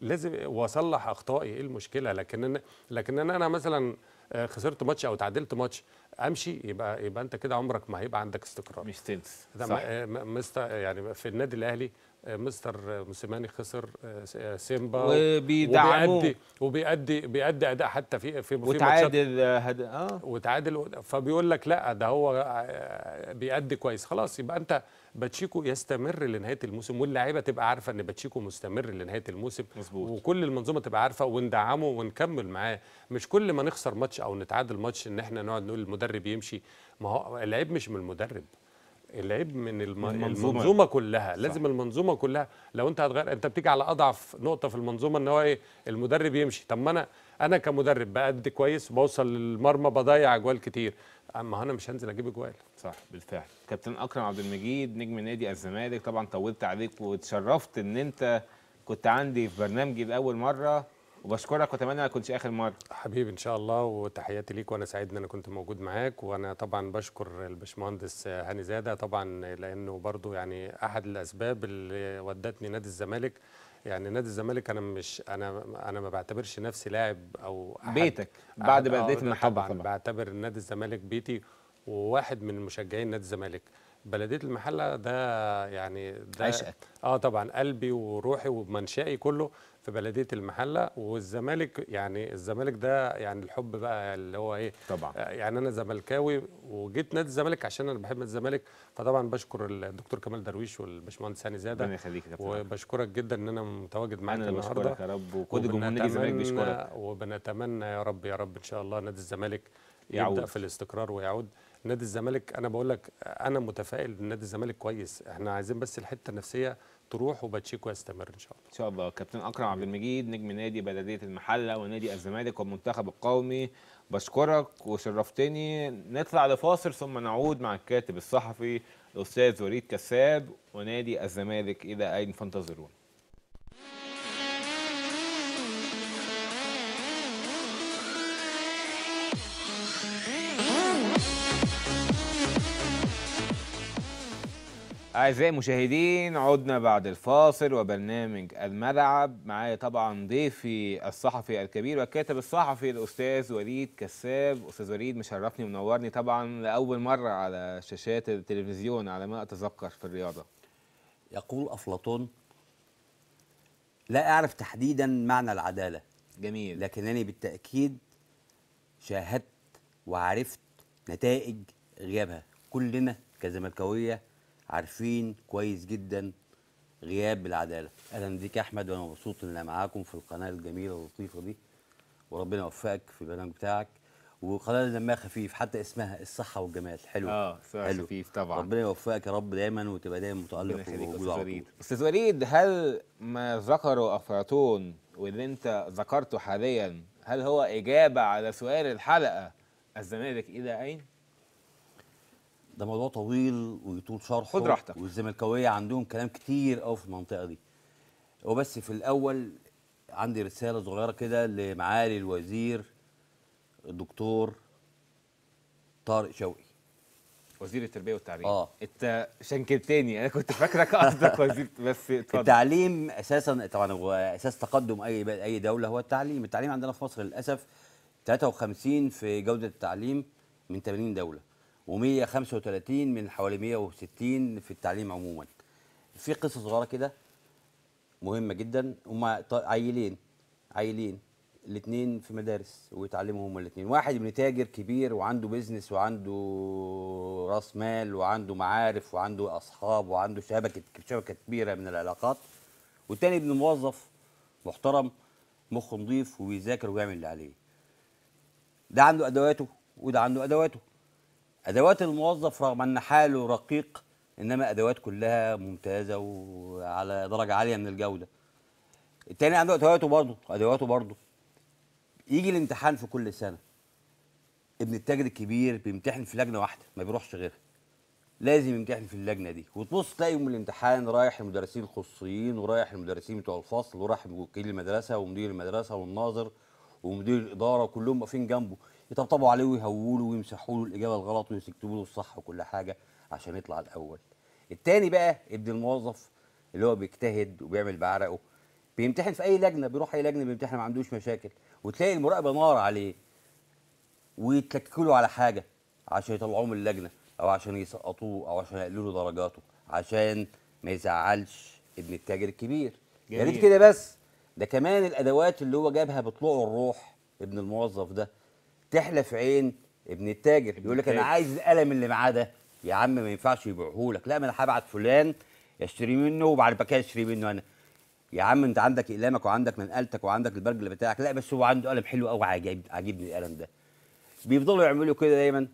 لازم واصلح اخطائي ايه المشكله لكن أنا لكن انا مثلا آه، خسرت ماتش او تعادلت ماتش امشي يبقى يبقى انت كده عمرك ما هيبقى عندك استقرار مش تنس آه، مستر آه، يعني في النادي الاهلي مستر موسيماني خسر سيمبا وبيدعمه وبيأدي بيأدي اداء حتى في في وتعادل هد... اه وتعادل فبيقول لك لا ده هو بيأدي كويس خلاص يبقى انت باتشيكو يستمر لنهايه الموسم واللعيبه تبقى عارفه ان باتشيكو مستمر لنهايه الموسم مزبوط. وكل المنظومه تبقى عارفه وندعمه ونكمل معاه مش كل ما نخسر ماتش او نتعادل ماتش ان احنا نقعد نقول المدرب يمشي ما هو العيب مش من المدرب العيب من الم... المنظومة. المنظومه كلها صح. لازم المنظومه كلها لو انت هتغير انت بتيجي على اضعف نقطه في المنظومه ان هو ايه المدرب يمشي طب ما انا انا كمدرب بأدي كويس بوصل للمرمى بضيع اجوال كتير اما انا مش هنزل اجيب اجوال صح بالفعل كابتن اكرم عبد المجيد نجم نادي الزمالك طبعا طولت عليك واتشرفت ان انت كنت عندي في برنامجي لاول مره وبشكرك واتمنى ما تكونش اخر مره حبيبي ان شاء الله وتحياتي ليك وانا سعيد ان انا كنت موجود معاك وانا طبعا بشكر الباشمهندس هاني زاده طبعا لانه برضو يعني احد الاسباب اللي ودتني نادي الزمالك يعني نادي الزمالك انا مش انا انا ما بعتبرش نفسي لاعب او أحد بيتك بعد ما آه، بديت المحبه طبعا بعتبر نادي الزمالك بيتي وواحد من مشجعين نادي الزمالك بلديه المحله ده يعني ده عشقك اه طبعا قلبي وروحي ومنشئي كله في بلديه المحله والزمالك يعني الزمالك ده يعني الحب بقى اللي هو ايه طبعا آه يعني انا زملكاوي وجيت نادي الزمالك عشان انا بحب الزمالك فطبعا بشكر الدكتور كمال درويش والباشمهندس هاني زاده ربنا يخليك يا وبشكرك جدا ان انا متواجد معاك النهارده بشكرك يا رب وكل جمهور نادي الزمالك بيشكرك وبنتمنى يا رب يا رب ان شاء الله نادي الزمالك يبدا يعود. في الاستقرار ويعود نادي الزمالك انا بقول لك انا متفائل نادي الزمالك كويس احنا عايزين بس الحته النفسيه تروح وباتشيكو يستمر ان شاء الله ان شاء الله كابتن اكرم عبد المجيد نجم نادي بلديه المحله ونادي الزمالك والمنتخب القومي بشكرك وشرفتني نطلع لفاصل ثم نعود مع الكاتب الصحفي الاستاذ وليد كساب ونادي الزمالك الى اين فانتظرونا أعزائي المشاهدين عدنا بعد الفاصل وبرنامج الملعب معايا طبعا ضيفي الصحفي الكبير والكاتب الصحفي الأستاذ وليد كساب أستاذ وليد مشرفني ومنورني طبعا لأول مرة على شاشات التلفزيون على ما أتذكر في الرياضة يقول أفلاطون لا أعرف تحديدا معنى العدالة جميل لكنني بالتأكيد شاهدت وعرفت نتائج غيابها كلنا كزملكاويه عارفين كويس جدا غياب العداله بيك يا احمد وانا مبسوط ان انا معاكم في القناه الجميله اللطيفه دي وربنا يوفقك في البرنامج بتاعك وقناه دمها خفيف حتى اسمها الصحه والجمال حلو اه حلو. خفيف طبعا ربنا يوفقك يا رب دايما وتبقى دايما متالق وموجود على طول استاذ وليد هل ما ذكره افلاطون واللي انت ذكرته حاليا هل هو اجابه على سؤال الحلقه الزمالك الى اين؟ ده موضوع طويل ويطول شرحه خد راحتك والزملكاويه عندهم كلام كتير قوي في المنطقه دي وبس في الاول عندي رساله صغيره كده لمعالي الوزير الدكتور طارق شوقي وزير التربيه والتعليم اه انت شنكلتني انا كنت فاكرك قصدك وزير بس اتفضل التعليم اساسا طبعا هو اساس تقدم اي اي دوله هو التعليم التعليم عندنا في مصر للاسف 53 في جوده التعليم من 80 دوله و135 من حوالي 160 في التعليم عموما في قصه صغيره كده مهمه جدا هما عيلين عيلين الاثنين في مدارس ويتعلموا هما الاثنين واحد ابن تاجر كبير وعنده بيزنس وعنده راس مال وعنده معارف وعنده اصحاب وعنده شبكه شبكه كبيره من العلاقات والتاني ابن موظف محترم مخه نظيف وبيذاكر ويعمل اللي عليه ده عنده ادواته وده عنده ادواته ادوات الموظف رغم ان حاله رقيق انما ادوات كلها ممتازه وعلى درجه عاليه من الجوده التاني عنده ادواته برضه ادواته برضه يجي الامتحان في كل سنه ابن التاجر الكبير بيمتحن في لجنه واحده ما بيروحش غيرها لازم يمتحن في اللجنه دي وتبص تلاقي يوم الامتحان رايح المدرسين الخصوصيين ورايح المدرسين بتوع الفصل ورايح وكيل المدرسه ومدير المدرسه والناظر ومدير الاداره كلهم واقفين جنبه يطبطبوا عليه ويهووا له ويمسحوا له الاجابه الغلط ويكتبوا له الصح وكل حاجه عشان يطلع الاول التاني بقى ابن الموظف اللي هو بيجتهد وبيعمل بعرقه بيمتحن في اي لجنه بيروح اي لجنه بيمتحن ما عندوش مشاكل وتلاقي المراقبه نار عليه ويتلككوا له على حاجه عشان يطلعوه من اللجنه او عشان يسقطوه او عشان يقللوا درجاته عشان ما يزعلش ابن التاجر الكبير يا ريت كده بس ده كمان الادوات اللي هو جابها بطلوعه الروح ابن الموظف ده تحلف عين ابن التاجر يقول لك انا عايز القلم اللي معاه ده يا عم ما ينفعش يبيعه لك لا ما انا هبعت فلان يشتري منه وبعد كده يشتري منه انا يا عم انت عندك اقلامك وعندك منقلتك وعندك البرجل بتاعك لا بس هو عنده قلم حلو قوي عجيب عجبني القلم ده بيفضلوا يعملوا كده دايما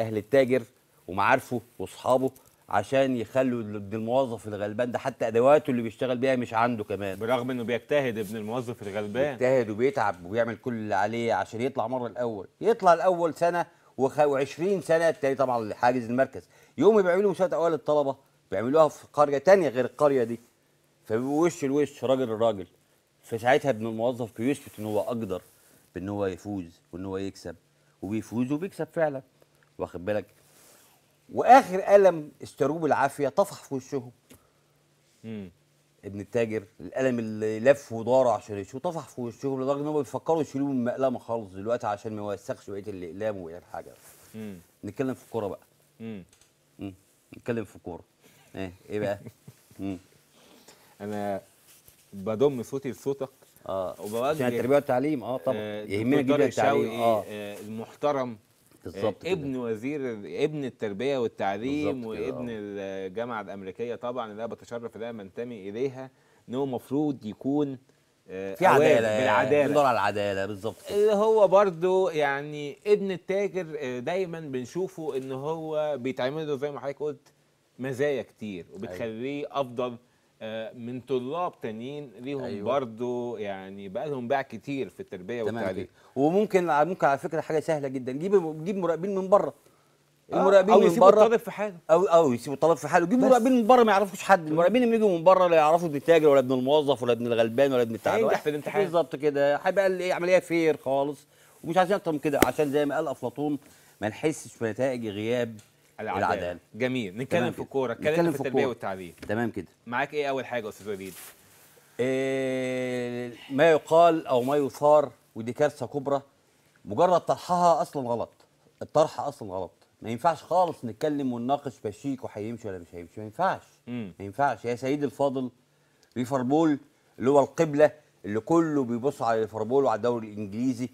اهل التاجر ومعارفه واصحابه عشان يخلوا ابن الموظف الغلبان ده حتى ادواته اللي بيشتغل بيها مش عنده كمان برغم انه بيجتهد ابن الموظف الغلبان بيجتهد وبيتعب وبيعمل كل اللي عليه عشان يطلع مره الاول يطلع الاول سنه و20 سنه التاني طبعا حاجز المركز يوم بيعملوا مسابقه اوائل الطلبه بيعملوها في قريه تانية غير القريه دي فوش الوش راجل الراجل فساعتها ابن الموظف بيثبت ان هو اقدر بان هو يفوز وان هو يكسب وبيفوز وبيكسب فعلا واخد بالك واخر قلم اشتروه بالعافيه طفح في وشهم ابن التاجر القلم اللي لف وداره عشان يشوف طفح في وشهم لدرجه ان هم بيفكروا يشيلوه من المقلمه خالص دلوقتي عشان ما يوسخش بقيه الاقلام وبقيه الحاجه مم. نتكلم في الكوره بقى مم. مم. نتكلم في الكوره ايه ايه بقى مم. انا بضم صوتي لصوتك اه وبوجه عشان التربيه والتعليم اه طبعا آه، يهمنا جدا التعليم آه. اه المحترم بالظبط ابن كده. وزير ابن التربيه والتعليم وابن آه. الجامعه الامريكيه طبعا اللي انا بتشرف انا منتمي اليها ان هو المفروض يكون آه، في عداله يعني بالعداله بندور على العداله بالظبط هو برضو يعني ابن التاجر آه، دايما بنشوفه ان هو بيتعمل له زي ما حضرتك قلت مزايا كتير أيوه. وبتخليه افضل آه، من طلاب تانيين ليهم أيوة. برضو يعني بقى لهم باع كتير في التربيه والتعليم وممكن ممكن على فكره حاجه سهله جدا جيب جيب مراقبين من بره آه، المراقبين من بره الطالب في حاله او او يسيبوا الطالب في حاله جيب مراقبين من بره ما يعرفوش حد المراقبين اللي يجوا من بره لا يعرفوا ابن التاجر ولا ابن الموظف ولا ابن الغلبان ولا ابن التعبان هينجح في الامتحان بالظبط كده هيبقى ايه عمليه فير خالص ومش عايزين اكتر من كده عشان زي ما قال افلاطون ما نحسش بنتائج غياب العداله, العدالة. جميل نتكلم في الكوره نتكلم في التربيه والتعليم تمام كده معاك ايه اول حاجه يا استاذ وليد إيه ما يقال او ما يثار ودي كارثه كبرى مجرد طرحها اصلا غلط الطرح اصلا غلط ما ينفعش خالص نتكلم ونناقش بشيك وهيمشي ولا مش هيمشي ما ينفعش ما ينفعش يا سيدي الفاضل ليفربول اللي هو القبله اللي كله بيبص على ليفربول وعلى الدوري الانجليزي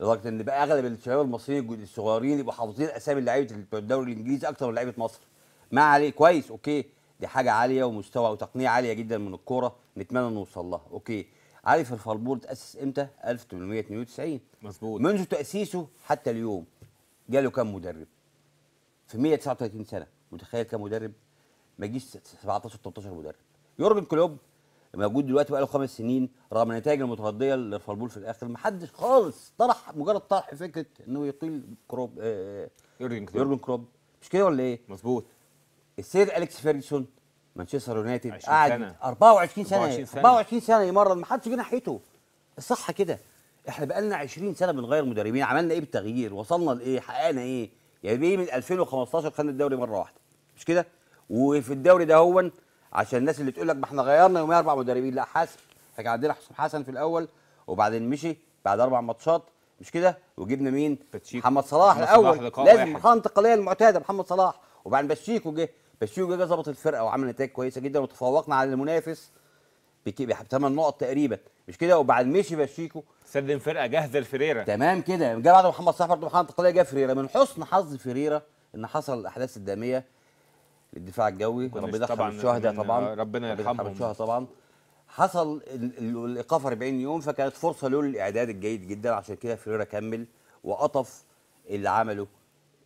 لدرجه ان بقى اغلب الشباب المصريين الصغيرين يبقوا حافظين اسامي لعيبه بتوع الدوري الانجليزي اكتر من لعيبه مصر ما عليه كويس اوكي دي حاجه عاليه ومستوى وتقنيه عاليه جدا من الكوره نتمنى نوصل لها اوكي علي فرفربور تاسس امتى 1892 مظبوط منذ تاسيسه حتى اليوم جاله كام مدرب في 139 سنه متخيل كام مدرب ما يجيش 17 18 مدرب يورجن كلوب موجود دلوقتي بقاله خمس سنين رغم النتائج المترديه لليفربول في الاخر ما حدش خالص طرح مجرد طرح فكره انه يطيل كروب آه يورجن كروب مش كده ولا ايه؟ مظبوط السيد اليكس فيرجسون مانشستر يونايتد قعد 24 سنه 24 سنه 24 سنه يمرن ما حدش جه ناحيته الصح كده احنا بقى لنا 20 سنه بنغير مدربين عملنا ايه بالتغيير وصلنا لايه حققنا ايه يعني ايه من 2015 خدنا الدوري مره واحده مش كده وفي الدوري ده هون عشان الناس اللي تقول لك ما احنا غيرنا يومين اربع مدربين لا حسب احنا كان عندنا حسام حسن في الاول وبعدين مشي بعد اربع ماتشات مش كده وجبنا مين بتشيك. محمد صلاح محمد الاول صلاح لازم الحاله الانتقاليه المعتاده محمد صلاح وبعدين بشيكو جه بشيكو جه ظبط الفرقه وعمل نتائج كويسه جدا وتفوقنا على المنافس بثمان نقط تقريبا مش كده وبعد مشي بشيكو سلم فرقه جاهزه لفريره تمام كده جه بعد محمد صلاح برضه محمد انتقاليه جه فريره من حسن حظ فريره ان حصل الاحداث الداميه الدفاع الجوي ربنا يرحم الشهداء طبعا آه، ربنا يرحمهم الشهداء طبعا حصل الايقاف 40 يوم فكانت فرصه له للاعداد الجيد جدا عشان كده فيريرا كمل وقطف اللي عمله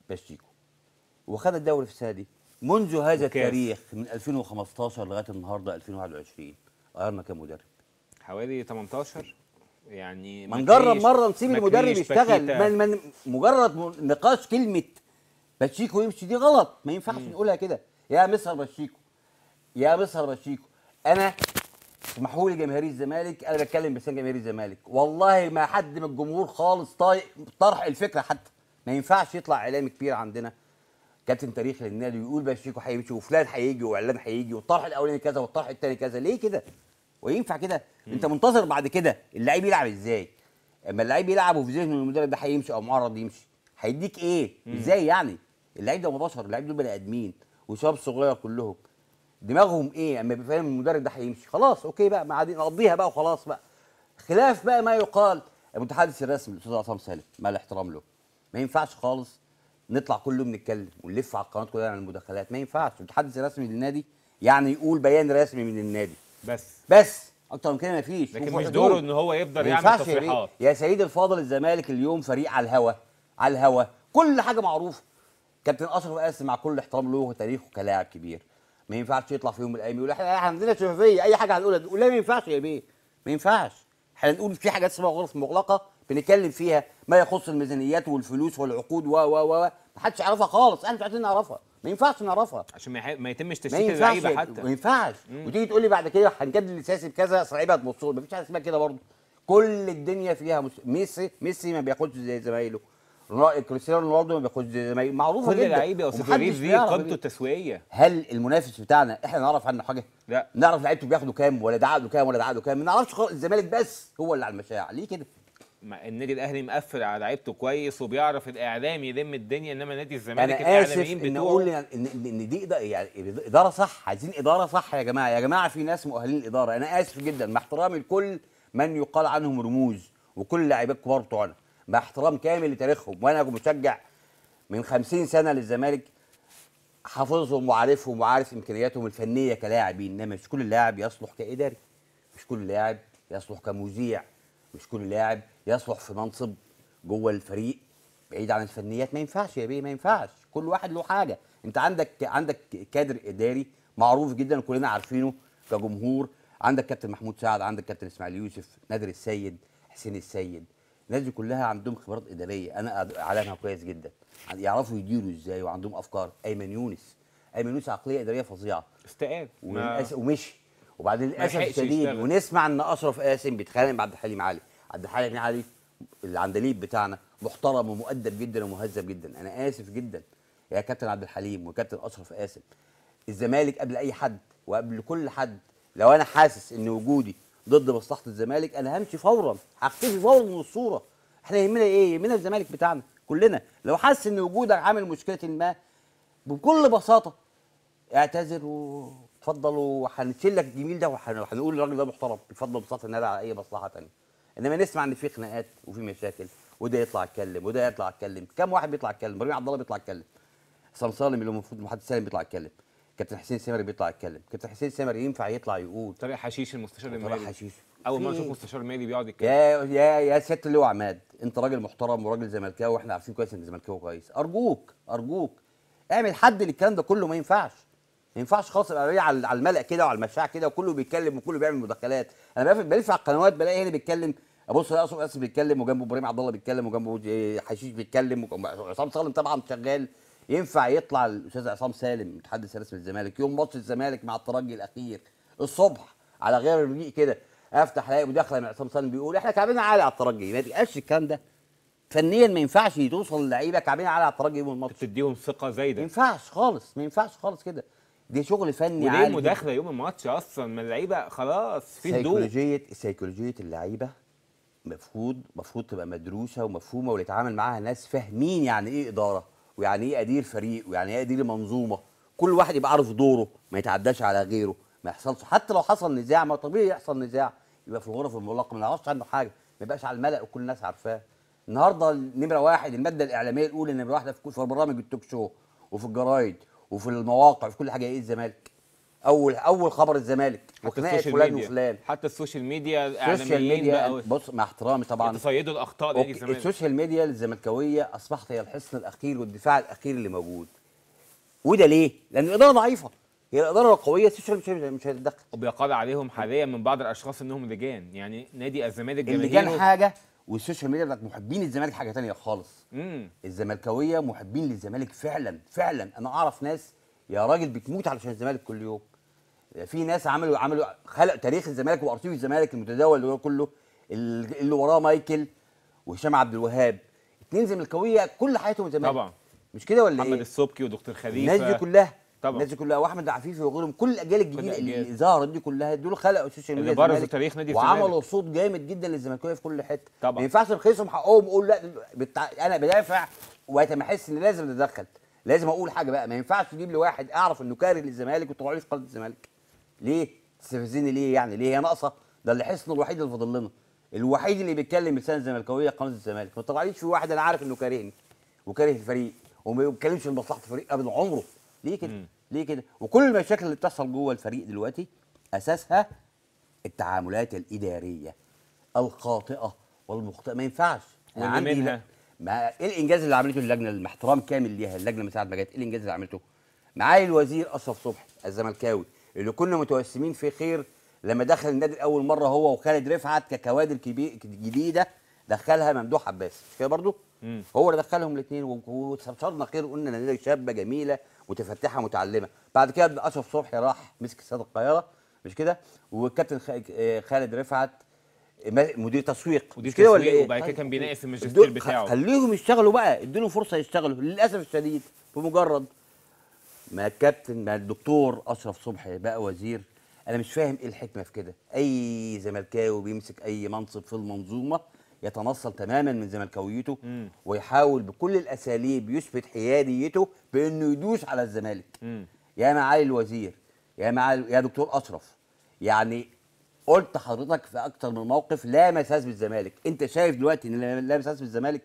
باشيكو وخد الدوري في السنه دي منذ هذا وكيف. التاريخ من 2015 لغايه النهارده 2021 غيرنا كم مدرب حوالي 18 يعني ما نجرب مره نسيب المدرب يشتغل من من مجرد نقاش كلمه باتشيكو يمشي دي غلط ما ينفعش نقولها كده يا مستر بشيكو يا مستر بشيكو انا اسمحوا لي جماهير الزمالك انا بتكلم بلسان جماهير الزمالك والله ما حد من الجمهور خالص طايق طرح الفكره حتى ما ينفعش يطلع اعلام كبير عندنا كابتن تاريخ للنادي ويقول بشيكو هيمشي وفلان هيجي واعلان هيجي والطرح الاولاني كذا والطرح الثاني كذا ليه كده؟ وينفع كده؟ انت منتظر بعد كده اللعيب يلعب ازاي؟ اما اللعيب يلعب وفي ذهنه المدرب ده هيمشي او معرض يمشي هيديك ايه؟ ازاي يعني؟ اللعيب ده مباشر اللعيب دول بني ادمين وشباب صغير كلهم دماغهم ايه اما يعني يبقى فاهم المدرب ده هيمشي خلاص اوكي بقى ما عاد نقضيها بقى وخلاص بقى خلاف بقى ما يقال المتحدث الرسمي الاستاذ عصام سالم مع الاحترام له ما ينفعش خالص نطلع كل يوم نتكلم ونلف على القناه كلها عن المداخلات ما ينفعش المتحدث الرسمي للنادي يعني يقول بيان رسمي من النادي بس بس اكتر من كده ما فيش لكن مش دوره ان هو يفضل يعمل تصريحات يا سيدي الفاضل الزمالك اليوم فريق على الهوا على الهوا كل حاجه معروفه كابتن اشرف قاسم مع كل احترام له وتاريخه كلاعب كبير ما ينفعش يطلع في يوم من الايام يقول احنا عندنا شفافيه اي حاجه هنقولها نقول لا ما ينفعش يا بيه ما ينفعش احنا نقول في حاجات اسمها غرف مغلقه بنتكلم فيها ما يخص الميزانيات والفلوس والعقود و و و محدش يعرفها خالص احنا مش عايزين نعرفها ما ينفعش نعرفها عشان ما, يتمش تشتيت اللعيبه حتى ما ينفعش وتيجي تقول لي بعد كده هنجدد الاساسي بكذا اصل اللعيبه هتبص فيش حاجه اسمها كده برضه كل الدنيا فيها مس... ميسي ميسي ما بياخدش زي زمايله كريستيانو رونالدو ما بياخدش معروفه كل لعيب يا استاذ غريب دي قيمته التسويقيه هل المنافس بتاعنا احنا نعرف عنه حاجه؟ لا نعرف لعيبته بياخدوا كام ولا ده عقده كام ولا ده عقده كام ما نعرفش خالص الزمالك بس هو اللي على المشاع ليه كده؟ ما النادي الاهلي مقفل على لعيبته كويس وبيعرف الاعلام يلم الدنيا انما نادي الزمالك انا اسف ان اقول ان ان دي يعني اداره صح عايزين اداره صح يا جماعه يا جماعه في ناس مؤهلين الاداره انا اسف جدا مع احترامي لكل من يقال عنهم رموز وكل اللعيبه الكبار بتوعنا مع احترام كامل لتاريخهم وانا مشجع من 50 سنه للزمالك حافظهم وعارفهم وعارف امكانياتهم الفنيه كلاعبين انما مش كل لاعب يصلح كاداري مش كل لاعب يصلح كمذيع مش كل لاعب يصلح في منصب جوه الفريق بعيد عن الفنيات ما ينفعش يا بيه ما ينفعش كل واحد له حاجه انت عندك عندك كادر اداري معروف جدا كلنا عارفينه كجمهور عندك كابتن محمود سعد عندك كابتن اسماعيل يوسف نادر السيد حسين السيد الناس دي كلها عندهم خبرات اداريه انا اعلامها كويس جدا يعرفوا يديروا ازاي وعندهم افكار ايمن يونس ايمن يونس عقليه اداريه فظيعه استقال وللأس... ومشي وبعدين للاسف الشديد ونسمع ان اشرف قاسم بيتخانق مع عبد الحليم علي عبد الحليم علي العندليب بتاعنا محترم ومؤدب جدا ومهذب جدا انا اسف جدا يا كابتن عبد الحليم وكابتن اشرف قاسم الزمالك قبل اي حد وقبل كل حد لو انا حاسس ان وجودي ضد مصلحه الزمالك انا همشي فورا هختفي فورا من الصوره احنا يهمنا ايه يهمنا الزمالك بتاعنا كلنا لو حس ان وجودك عامل مشكله ما بكل بساطه اعتذر واتفضل وهنشيل لك الجميل ده وهنقول الراجل ده محترم اتفضل ببساطه ان على اي مصلحه ثانيه انما نسمع ان في خناقات وفي مشاكل وده يطلع يتكلم وده يطلع يتكلم كم واحد بيطلع يتكلم ابراهيم عبد الله بيطلع يتكلم سالم اللي المفروض محدش سالم بيطلع يتكلم كابتن حسين سمري بيطلع يتكلم كابتن حسين سمري ينفع يطلع يقول طارق حشيش المستشار المالي طارق حشيش اول ما اشوف مستشار مالي بيقعد يتكلم يا يا يا سياده اللواء عماد انت راجل محترم وراجل زملكاوي واحنا عارفين كويس انك زملكاوي كويس ارجوك ارجوك اعمل حد للكلام ده كله ما ينفعش ما ينفعش خالص ابقى على الملأ كده وعلى المشاع كده وكله بيتكلم وكله بيعمل مداخلات انا بلف على القنوات بلاقي هنا بيتكلم ابص الاقي اسماء بيتكلم وجنبه ابراهيم عبد الله بيتكلم وجنبه آه، حشيش بيتكلم وعصام سالم طبعا شغال ينفع يطلع الاستاذ عصام سالم متحدث رسمي الزمالك يوم ماتش الزمالك مع الترجي الاخير الصبح على غير الرجيء كده افتح الاقي مداخله من عصام سالم بيقول احنا كعبنا عالي على الترجي ما تقلش الكلام ده فنيا ما ينفعش توصل للعيبه عالي على الترجي يوم الماتش تديهم ثقه زايده ما ينفعش خالص ما ينفعش خالص كده دي شغل فني عالي وليه مداخله يوم الماتش اصلا ما اللعيبه خلاص في هدوء سيكولوجيه سيكولوجيه اللعيبه مفروض مفروض تبقى مدروسه ومفهومه ويتعامل معاها ناس فاهمين يعني ايه اداره ويعني ايه ادير فريق ويعني ايه ادير منظومه كل واحد يبقى عارف دوره ما يتعداش على غيره ما يحصلش حتى لو حصل نزاع ما طبيعي يحصل نزاع يبقى في الغرف المغلقه ما نعرفش عنه حاجه ما يبقاش على الملأ وكل الناس عارفاه النهارده نمره واحد الماده الاعلاميه الاولى نمره واحده في برامج التوك شو وفي الجرايد وفي المواقع وفي كل حاجه ايه الزمالك اول اول خبر الزمالك وخناقه فلان وفلان حتى السوشيال ميديا السوشيال ميديا يعني بص مع احترامي طبعا تصيدوا الاخطاء نادي الزمالك السوشيال ميديا الزملكاويه اصبحت هي الحصن الاخير والدفاع الاخير اللي موجود وده ليه؟ لان الاداره ضعيفه هي الاداره القويه السوشيال مش مش هتتدخل وبيقال عليهم حاليا من بعض الاشخاص انهم لجان يعني نادي الزمالك اللجان حاجه والسوشيال ميديا بتاعت محبين الزمالك حاجه ثانيه خالص امم الزملكاويه محبين للزمالك فعلا فعلا انا اعرف ناس يا راجل بتموت علشان الزمالك كل يوم في ناس عملوا عملوا خلق تاريخ الزمالك وارشيف الزمالك المتداول اللي كله اللي وراه مايكل وهشام عبد الوهاب اتنين زملكاويه كل حياتهم الزمالك طبعا مش كده ولا ايه؟ محمد السبكي ودكتور خليفه الناس دي كلها طبعا الناس دي كلها واحمد عفيفي وغيرهم كل الاجيال الجديده اللي ظهرت دي كلها دول خلقوا السوشيال ميديا اللي برزوا تاريخ نادي وعملوا صوت جامد جدا للزملكاويه في كل حته طبعا ما ينفعش نخيصهم حقهم اقول لا بتع... انا بدافع وقت ما احس ان لازم اتدخل لازم اقول حاجه بقى ما ينفعش تجيب لي واحد اعرف انه كاره للزمالك وتطلع لي في قناه الزمالك ليه تستفزني ليه يعني ليه هي ناقصه ده اللي حصنه الوحيد اللي فاضل لنا الوحيد اللي بيتكلم لسان الزملكاويه قناه الزمالك ما طلعليش في واحد انا عارف انه كارهني وكاره الفريق وما بيتكلمش لمصلحه الفريق ابدا عمره ليه كده ليه كده وكل المشاكل اللي بتحصل جوه الفريق دلوقتي اساسها التعاملات الاداريه الخاطئه والمخطئه ما ينفعش يعني عندي منها. ما ايه الانجاز اللي عملته اللجنه الاحترام كامل ليها اللجنه من ساعه ما جت ايه الانجاز اللي عملته معالي الوزير اشرف صبحي الزملكاوي اللي كنا متوسمين فيه خير لما دخل النادي اول مره هو وخالد رفعت ككوادر جديده دخلها ممدوح عباس مش كده برضه؟ هو اللي دخلهم الاثنين وصرنا خير ان نادي شابه جميله متفتحه متعلمه بعد كده ابن اشرف صبحي راح مسك استاد القاهره مش كده؟ والكابتن آه، خالد رفعت مدير تسويق مدير تسويق ولا ايه؟ وبعد كده كان بيناقش الماجستير بتاعه خليهم يشتغلوا بقى ادوا فرصه يشتغلوا للاسف الشديد بمجرد ما الكابتن ما الدكتور اشرف صبحي بقى وزير انا مش فاهم ايه الحكمه في كده اي زملكاوي بيمسك اي منصب في المنظومه يتنصل تماما من زملكاويته ويحاول بكل الاساليب يثبت حياديته بانه يدوس على الزمالك يا معالي الوزير يا معالي يا دكتور اشرف يعني قلت حضرتك في اكتر من موقف لا مساس بالزمالك انت شايف دلوقتي ان لا مساس بالزمالك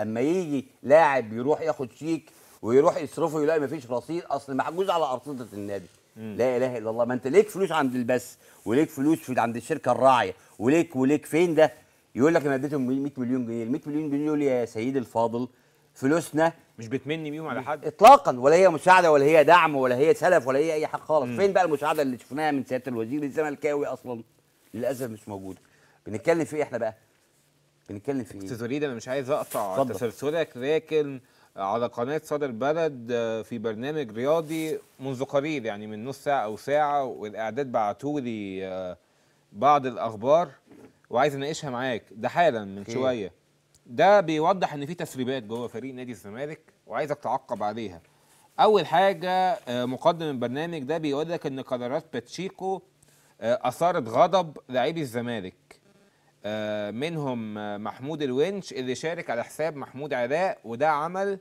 اما يجي لاعب يروح ياخد شيك ويروح يصرفه يلاقي مفيش رصيد اصل محجوز على ارصده النادي مم. لا اله الا الله ما انت ليك فلوس عند البث وليك فلوس في عند الشركه الراعيه وليك وليك فين ده يقول لك انا اديتهم 100 مليون جنيه ال 100 مليون جنيه يقول يا سيدي الفاضل فلوسنا مش بتمني بيهم على حد اطلاقا ولا هي مساعده ولا هي دعم ولا هي سلف ولا هي اي حاجه خالص فين بقى المساعده اللي شفناها من سياده الوزير الزملكاوي اصلا للاسف مش موجوده بنتكلم في ايه احنا بقى بنتكلم في ايه استاذ وليد انا مش عايز اقطع تسلسلك لكن على قناة صدى البلد آه، في برنامج رياضي منذ قليل يعني من نص ساعة أو ساعة والإعداد بعتوا لي آه، بعض الأخبار وعايز أناقشها معاك ده حالا من كي. شوية ده بيوضح إن في تسريبات جوه فريق نادي الزمالك وعايزك تعقب عليها أول حاجة آه، مقدم البرنامج ده بيقول لك إن قرارات باتشيكو أثارت غضب لاعبي الزمالك آه، منهم محمود الونش اللي شارك على حساب محمود عداء وده عمل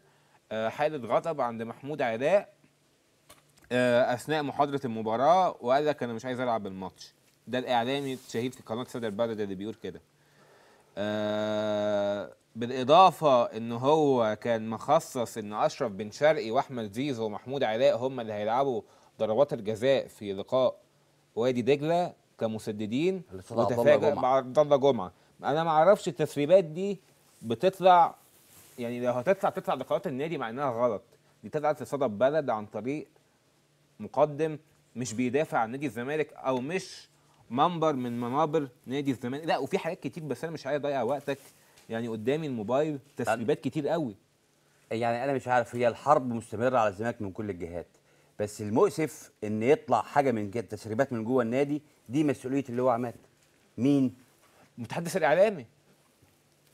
آه، حالة غضب عند محمود عداء آه، أثناء محاضرة المباراة وقال لك أنا مش عايز ألعب الماتش ده الإعلامي الشهير في قناة سادة البلد اللي بيقول كده بالإضافة إن هو كان مخصص إن أشرف بن شرقي وأحمد زيزو ومحمود علاء هم اللي هيلعبوا ضربات الجزاء في لقاء وادي دجلة كمسددين وتفاجئ مع عبد الله جمعه انا ما اعرفش التسريبات دي بتطلع يعني لو هتطلع تطلع لقرارات النادي مع انها غلط دي طلعت لصدى بلد عن طريق مقدم مش بيدافع عن نادي الزمالك او مش منبر من منابر نادي الزمالك لا وفي حاجات كتير بس انا مش عايز اضيع وقتك يعني قدامي الموبايل تسريبات كتير قوي يعني انا مش عارف هي الحرب مستمره على الزمالك من كل الجهات بس المؤسف ان يطلع حاجه من تسريبات من جوه النادي دي مسؤوليه اللي هو عمل مين المتحدث الاعلامي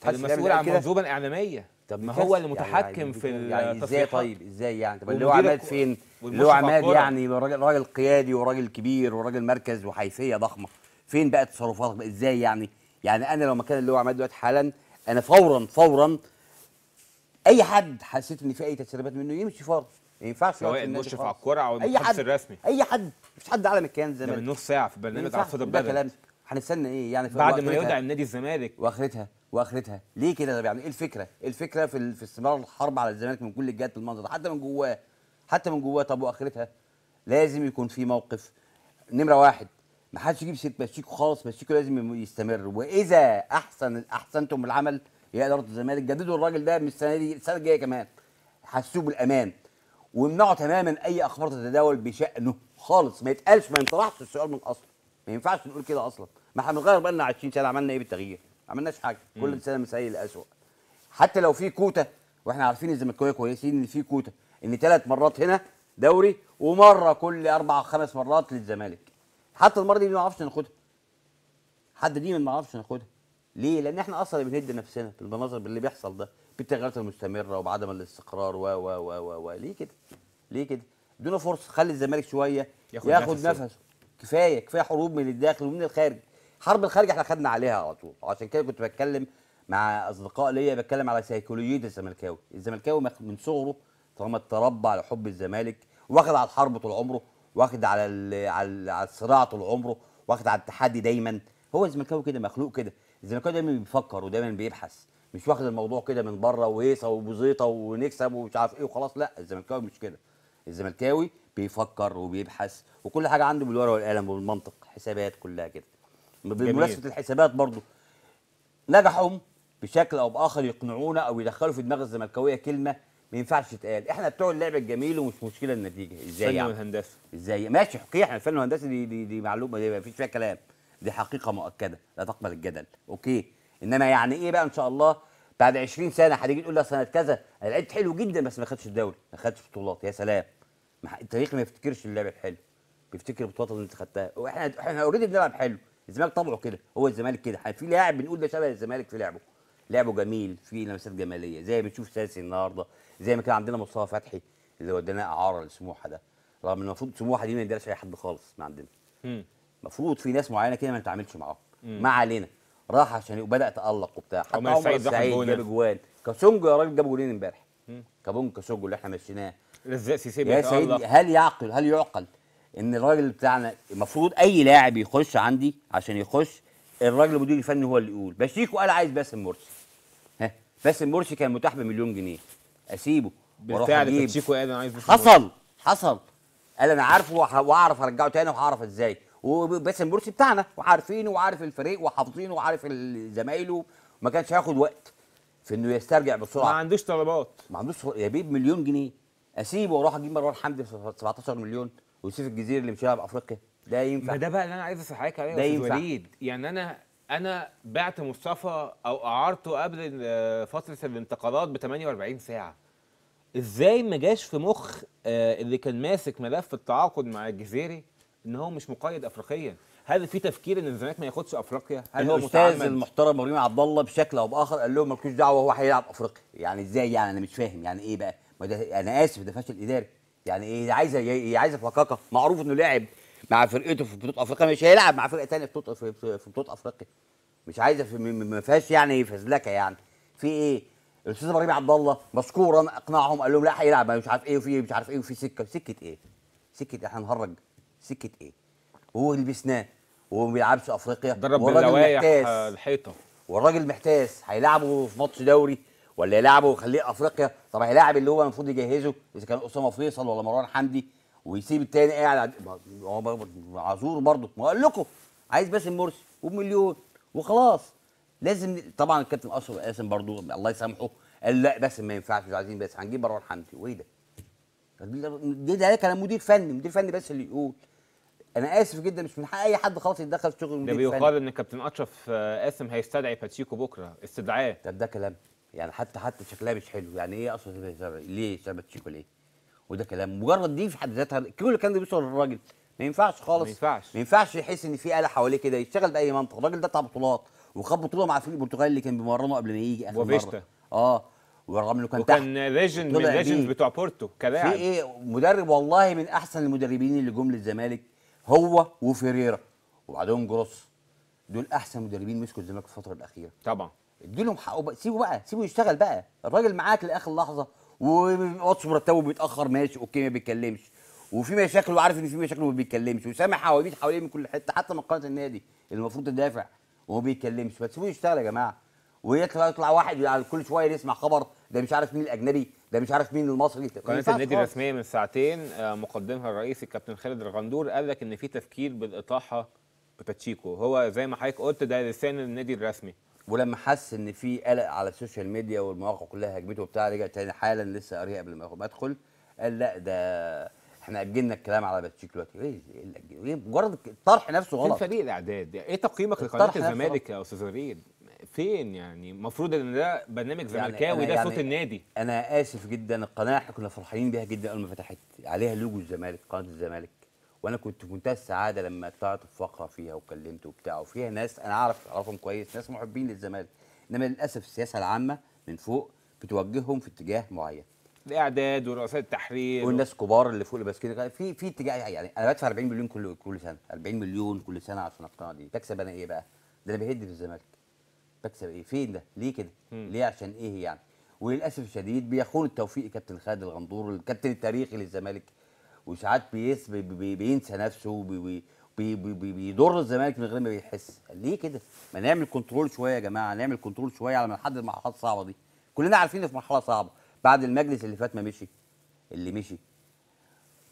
المسؤول عن منظومه اعلاميه طب ما هو اللي يعني متحكم يعني في يعني, يعني ازاي طيب ازاي يعني طب اللي هو عماد فين اللي هو عماد يعني راجل راجل قيادي وراجل كبير وراجل مركز وحيثيه ضخمه فين بقى تصرفاتك ازاي يعني يعني انا لو مكان اللي هو عماد دلوقتي حالا انا فورا فورا اي حد حسيت ان في اي تسريبات منه يمشي فورا ما ينفعش سواء المشرف على الكره او المحدث الرسمي اي حد مفيش حد اعلى من الكيان زمان من نص ساعه في برنامج عاصفه البلد ده كلام هنستنى ايه يعني في بعد ما يودع النادي الزمالك واخرتها واخرتها ليه كده طب يعني ايه الفكره؟ ايه الفكره في, في استمرار الحرب على الزمالك من كل الجهات المنظر حتى من جواه حتى من جواه طب واخرتها لازم يكون في موقف نمره واحد ما حدش يجيب سيره باتشيكو خالص باتشيكو لازم يستمر واذا احسن احسنتم العمل يا اداره الزمالك جددوا الراجل ده من السنه دي السنه الجايه كمان حسوه بالامان وامنعه تماما اي اخبار تتداول بشانه خالص ما يتقالش ما ينطرحش السؤال من اصله ما ينفعش نقول كده اصلا ما احنا بنغير بقى لنا 20 سنه عملنا ايه بالتغيير؟ ما عملناش حاجه كل سنه مسيء لاسوء حتى لو في كوتا واحنا عارفين الزملكاويه كويسين ان في كوتا ان ثلاث مرات هنا دوري ومره كل اربع خمس مرات للزمالك حتى المره دي ما نعرفش ناخدها حد دي ما نعرفش ناخدها ليه؟ لان احنا اصلا بنهد نفسنا في المناظر اللي بيحصل ده بالتغيرات المستمره وبعدم الاستقرار و و و و, و. ليه كده؟ ليه كده؟ ادونا فرصه خلي الزمالك شويه ياخد, ياخد نفسه كفايه كفايه حروب من الداخل ومن الخارج حرب الخارج احنا خدنا عليها على طول عشان كده كنت بتكلم مع اصدقاء ليا بتكلم على سيكولوجيه الزملكاوي الزملكاوي من صغره طالما اتربى على حب الزمالك واخد على الحرب طول عمره واخد على على على الصراع طول عمره واخد على التحدي دايما هو الزملكاوي كده مخلوق كده الزملكاوي دايما بيفكر ودايما بيبحث مش واخد الموضوع كده من بره وهيصه وبزيطه ونكسب ومش عارف ايه وخلاص لا الزملكاوي مش كده الزملكاوي بيفكر وبيبحث وكل حاجه عنده بالورقه والقلم والمنطق حسابات كلها كده بمناسبه الحسابات برضو نجحوا بشكل او باخر يقنعونا او يدخلوا في دماغ الزملكاويه كلمه ما ينفعش تتقال احنا بتوع اللعب الجميل ومش مشكله النتيجه ازاي فن يعني وهندسه ازاي ماشي حقيقه احنا الفن والهندسه دي دي, دي معلومه دي ما فيش فيها كلام دي حقيقه مؤكده لا تقبل الجدل اوكي انما يعني ايه بقى ان شاء الله بعد 20 سنه هتيجي تقول لي سنه كذا انا لعبت حلو جدا بس ما خدتش الدوري ما خدتش بطولات يا سلام ما التاريخ ما يفتكرش اللعب الحلو بيفتكر البطولات اللي انت خدتها واحنا احنا اوريدي بنلعب حلو الزمالك طبعه كده هو الزمالك كده يعني في لاعب بنقول ده شبه الزمالك في لعبه لعبه جميل في لمسات جماليه زي ما بنشوف ساسي النهارده زي ما كان عندنا مصطفى فتحي اللي ودانا اعاره لسموحه ده رغم ان المفروض سموحه دي ما يديرش اي حد خالص من عندنا المفروض في ناس معينه كده ما نتعاملش معاهم ما علينا راح عشان وبدا تالق وبتاع حتى عمر السعيد جاب جوان كاسونجو يا راجل جاب جولين امبارح كابون كاسونجو اللي احنا مشيناه رزق سيسي يا سعيد هل يعقل هل يعقل ان الراجل بتاعنا المفروض اي لاعب يخش عندي عشان يخش الراجل المدير الفني هو اللي يقول بشيكو قال عايز باسم مرسي ها باسم مرسي كان متاح بمليون جنيه اسيبه بالفعل بشيكو قال انا عايز حصل حصل قال انا عارفه واعرف ارجعه تاني وهعرف ازاي وباسم مرسي بتاعنا وعارفينه وعارف الفريق وحافظينه وعارف زمايله ما كانش هياخد وقت في انه يسترجع بسرعه ما عندوش طلبات ما عندوش يا بيب مليون جنيه اسيبه واروح اجيب مروان حمدي 17 مليون ويوسف الجزيري اللي مشيها بافريقيا ده ينفع ما ده بقى اللي انا عايز اسال حضرتك عليه ده ينفع وليد يعني انا انا بعت مصطفى او اعارته قبل فتره الانتقالات ب 48 ساعه ازاي ما جاش في مخ آه، اللي كان ماسك ملف التعاقد مع الجزيري ان هو مش مقيد افريقيا هل في تفكير ان الزمالك ما ياخدش افريقيا هل هو الاستاذ المحترم ابراهيم عبد الله بشكل او باخر قال لهم مالكوش دعوه هو هيلعب افريقيا يعني ازاي يعني انا مش فاهم يعني ايه بقى ما ده انا اسف ده فشل اداري يعني ايه عايز عايز فكاكه معروف انه لاعب مع فرقته في بطوله افريقيا مش هيلعب مع فرقه ثانيه في بطوله في بطوله افريقيا مش عايزه ما فيهاش يعني فزلكه يعني في ايه الاستاذ ابراهيم عبد الله مشكورا اقنعهم قال لهم لا هيلعب مش عارف ايه وفي مش عارف ايه وفي سكه سكه ايه سكه احنا نهرج سكه ايه وهو لبسناه وهو ما بيلعبش افريقيا ضرب باللوايح الحيطه والراجل محتاس هيلاعبه في ماتش دوري ولا يلعبه ويخليه افريقيا طب هيلاعب اللي هو المفروض يجهزه اذا كان اسامه فيصل ولا مروان حمدي ويسيب الثاني قاعد هو عذور برضه ما اقول لكم عايز باسم مرسي ومليون وخلاص لازم طبعا الكابتن اشرف قاسم برضه الله يسامحه قال لا باسم ما ينفعش مش عايزين باسم هنجيب مروان حمدي وايه ده؟ ده كان مدير فني مدير فني بس اللي يقول انا اسف جدا مش من حق اي حد خالص يتدخل في شغل ده بيقال ان كابتن اشرف قاسم آه، هيستدعي باتشيكو بكره استدعاه طب ده كلام يعني حتى حتى شكلها مش حلو يعني ايه اصلا إيه؟ ليه باتشيكو ليه وده كلام مجرد دي في حد ذاتها كل الكلام ده بيوصل للراجل ما ينفعش خالص ما ينفعش ما ينفعش يحس ان في آلة حواليه كده يشتغل باي منطق الراجل ده بتاع بطولات وخد بطوله مع الفريق البرتغالي اللي كان بيمرنه قبل ما يجي اخر وفيشتا. مره اه ورغم انه كان وكان ليجند من ليجند بتوع بورتو كلاعب في ايه مدرب والله من احسن المدربين اللي جم للزمالك هو وفيريرا وبعدهم جروس دول احسن مدربين مسكوا الزمالك في الفتره الاخيره طبعا ادوا لهم حقه بقى سيبه بقى سيبه يشتغل بقى الراجل معاك لاخر لحظه وماتش مرتبه بيتاخر ماشي اوكي ما بيتكلمش وفي مشاكل وعارف ان في مشاكل وما بيتكلمش وسامع حواديت حواليه من كل حته حتى من قناه النادي المفروض تدافع وما بيتكلمش فتسيبوه يشتغل يا جماعه ويطلع يطلع واحد على يعني كل شويه نسمع خبر ده مش عارف مين الاجنبي ده مش عارف مين المصري قناه النادي الرسميه من ساعتين آه، مقدمها الرئيس الكابتن خالد الغندور قال لك ان في تفكير بالاطاحه بباتشيكو هو زي ما حضرتك قلت ده لسان النادي الرسمي ولما حس ان في قلق على السوشيال ميديا والمواقع كلها هجمته وبتاع رجع تاني حالا لسه قاريها قبل ما ادخل قال لا ده احنا اجلنا الكلام على باتشيكو دلوقتي ايه مجرد الطرح نفسه غلط في فريق الاعداد ايه تقييمك لقناه الزمالك يا استاذ فين يعني المفروض ان ده برنامج يعني زملكاوي يعني ده يعني صوت النادي انا اسف جدا القناه احنا كنا فرحانين بيها جدا اول ما فتحت عليها لوجو الزمالك قناه الزمالك وانا كنت في منتهى السعاده لما طلعت في فقره فيها وكلمت وبتاع وفيها ناس انا اعرف اعرفهم كويس ناس محبين للزمالك انما للاسف السياسه العامه من فوق بتوجههم في اتجاه معين الاعداد ورؤساء التحرير والناس كبار اللي فوق اللي ماسكين في في اتجاه يعني انا بدفع 40 مليون كل كل سنه 40 مليون كل سنه عشان القناه دي تكسب انا ايه بقى ده انا بهد في الزمالك بكسب ايه فين ده ليه كده ليه عشان ايه يعني وللاسف الشديد بيخون التوفيق كابتن خالد الغندور الكابتن التاريخي للزمالك وساعات بينسى بي بي بينسى نفسه بيضر الزمالك من غير ما بيحس ليه كده ما نعمل كنترول شويه يا جماعه نعمل كنترول شويه على ما نحدد المرحله الصعبه دي كلنا عارفين في مرحله صعبه بعد المجلس اللي فات ما مشي اللي مشي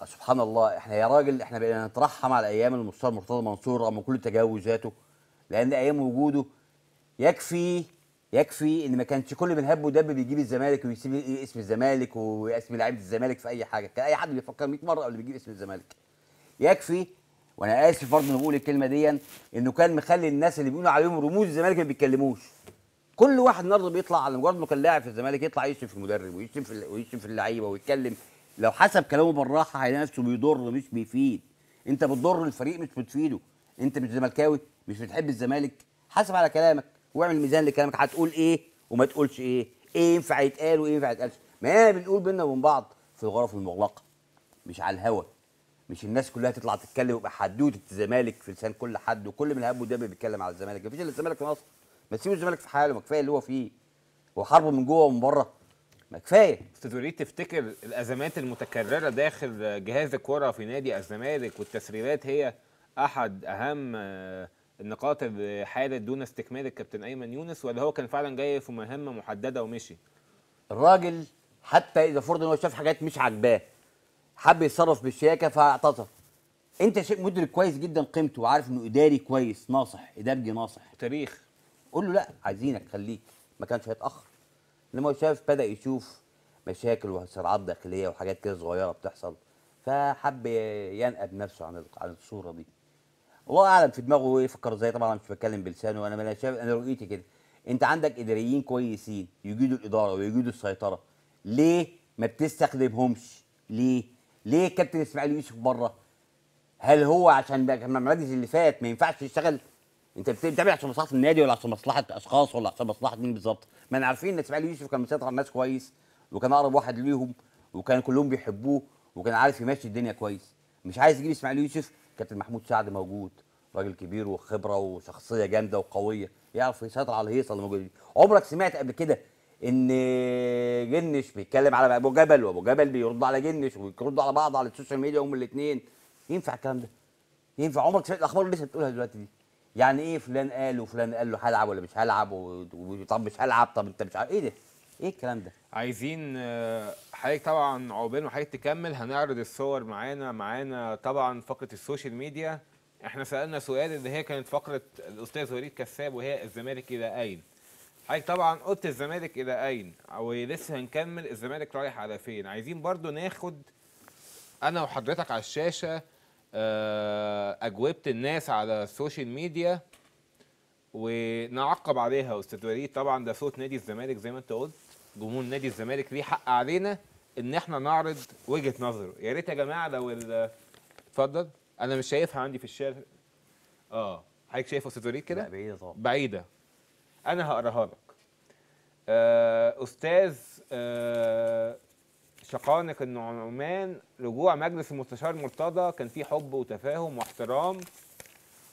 آه، سبحان الله احنا يا راجل احنا بقينا نترحم على ايام المستشار مرتضى منصور رغم كل تجاوزاته لان ايام وجوده يكفي يكفي ان ما كانش كل من هب ودب بيجيب الزمالك ويسيب اسم الزمالك واسم لعيبه الزمالك في اي حاجه كان اي حد بيفكر 100 مره قبل ما يجيب اسم الزمالك يكفي وانا اسف برضه بقول الكلمه دي انه كان مخلي الناس اللي بيقولوا عليهم رموز الزمالك ما بيتكلموش كل واحد النهارده بيطلع على مجرد انه كان لاعب في الزمالك يطلع يشتم في المدرب ويشتم في ويشتم في اللعيبه ويتكلم لو حسب كلامه بالراحه هيلاقي نفسه بيضر مش بيفيد انت بتضر الفريق مش بتفيده انت مش زملكاوي مش بتحب الزمالك حسب على كلامك واعمل ميزان لكلامك هتقول ايه وما تقولش ايه ايه ينفع يتقال وايه ينفع يتقالش ما هي بنقول بينا وبين بعض في الغرف المغلقه مش على الهوا مش الناس كلها تطلع تتكلم يبقى حدوته الزمالك في لسان كل حد وكل من هب ودب بيتكلم على الزمالك مفيش الا الزمالك في مصر ما تسيبوا الزمالك في حاله ما كفايه اللي هو فيه وحرب من جوه ومن بره ما كفايه استاذ وليد تفتكر الازمات المتكرره داخل جهاز الكره في نادي الزمالك والتسريبات هي احد اهم النقاط اللي دون استكمال الكابتن ايمن يونس ولا هو كان فعلا جاي في مهمه محدده ومشي الراجل حتى اذا فرض ان هو شاف حاجات مش عاجباه حب يتصرف بالشياكه فاعتذر انت شيء مدرك كويس جدا قيمته وعارف انه اداري كويس ناصح اداري ناصح تاريخ قول له لا عايزينك خليك ما كانش هيتاخر لما هو شاف بدا يشوف مشاكل وصراعات داخليه وحاجات كده صغيره بتحصل فحب ينقب نفسه عن عن الصوره دي الله اعلم في دماغه ايه فكر ازاي طبعا مش بتكلم بلسانه انا انا شايف انا رؤيتي كده انت عندك اداريين كويسين يجيدوا الاداره ويجيدوا السيطره ليه ما بتستخدمهمش ليه ليه كابتن اسماعيل يوسف بره هل هو عشان كان اللي فات ما ينفعش يشتغل انت بتتابع عشان مصلحه النادي ولا عشان مصلحه اشخاص ولا عشان مصلحه مين بالظبط ما انا عارفين ان اسماعيل يوسف كان مسيطر على الناس كويس وكان اقرب واحد ليهم وكان كلهم بيحبوه وكان عارف يمشي الدنيا كويس مش عايز يجيب اسماعيل يوسف كابتن محمود سعد موجود راجل كبير وخبره وشخصيه جامده وقويه يعرف يسيطر على الهيصه اللي موجوده دي عمرك سمعت قبل كده ان جنش بيتكلم على ابو جبل وابو جبل بيرد على جنش ويردوا على بعض على السوشيال ميديا هم الاثنين ينفع الكلام ده ينفع عمرك سمعت الاخبار اللي لسه بتقولها دلوقتي دي يعني ايه فلان قال وفلان قال له هلعب ولا مش هلعب و... طب مش هلعب طب انت مش عارف ايه ده ايه الكلام ده عايزين آه، حضرتك طبعا عقبال ما حضرتك تكمل هنعرض الصور معانا معانا طبعا فقره السوشيال ميديا احنا سالنا سؤال اللي هي كانت فقره الاستاذ وليد كساب وهي الزمالك الى اين حضرتك طبعا قلت الزمالك الى اين ولسه هنكمل الزمالك رايح على فين عايزين برضو ناخد انا وحضرتك على الشاشه آه، اجوبه الناس على السوشيال ميديا ونعقب عليها استاذ وليد طبعا ده صوت نادي الزمالك زي ما انت قلت جمهور نادي الزمالك ليه حق علينا ان احنا نعرض وجهه نظره يا ريت يا جماعه لو اتفضل انا مش شايفها عندي في الشارع اه حضرتك شايفه استاذ وليد كده بعيده طبعا بعيده انا هقراها لك آه استاذ آه شقانق النعمان رجوع مجلس المستشار مرتضى كان فيه حب وتفاهم واحترام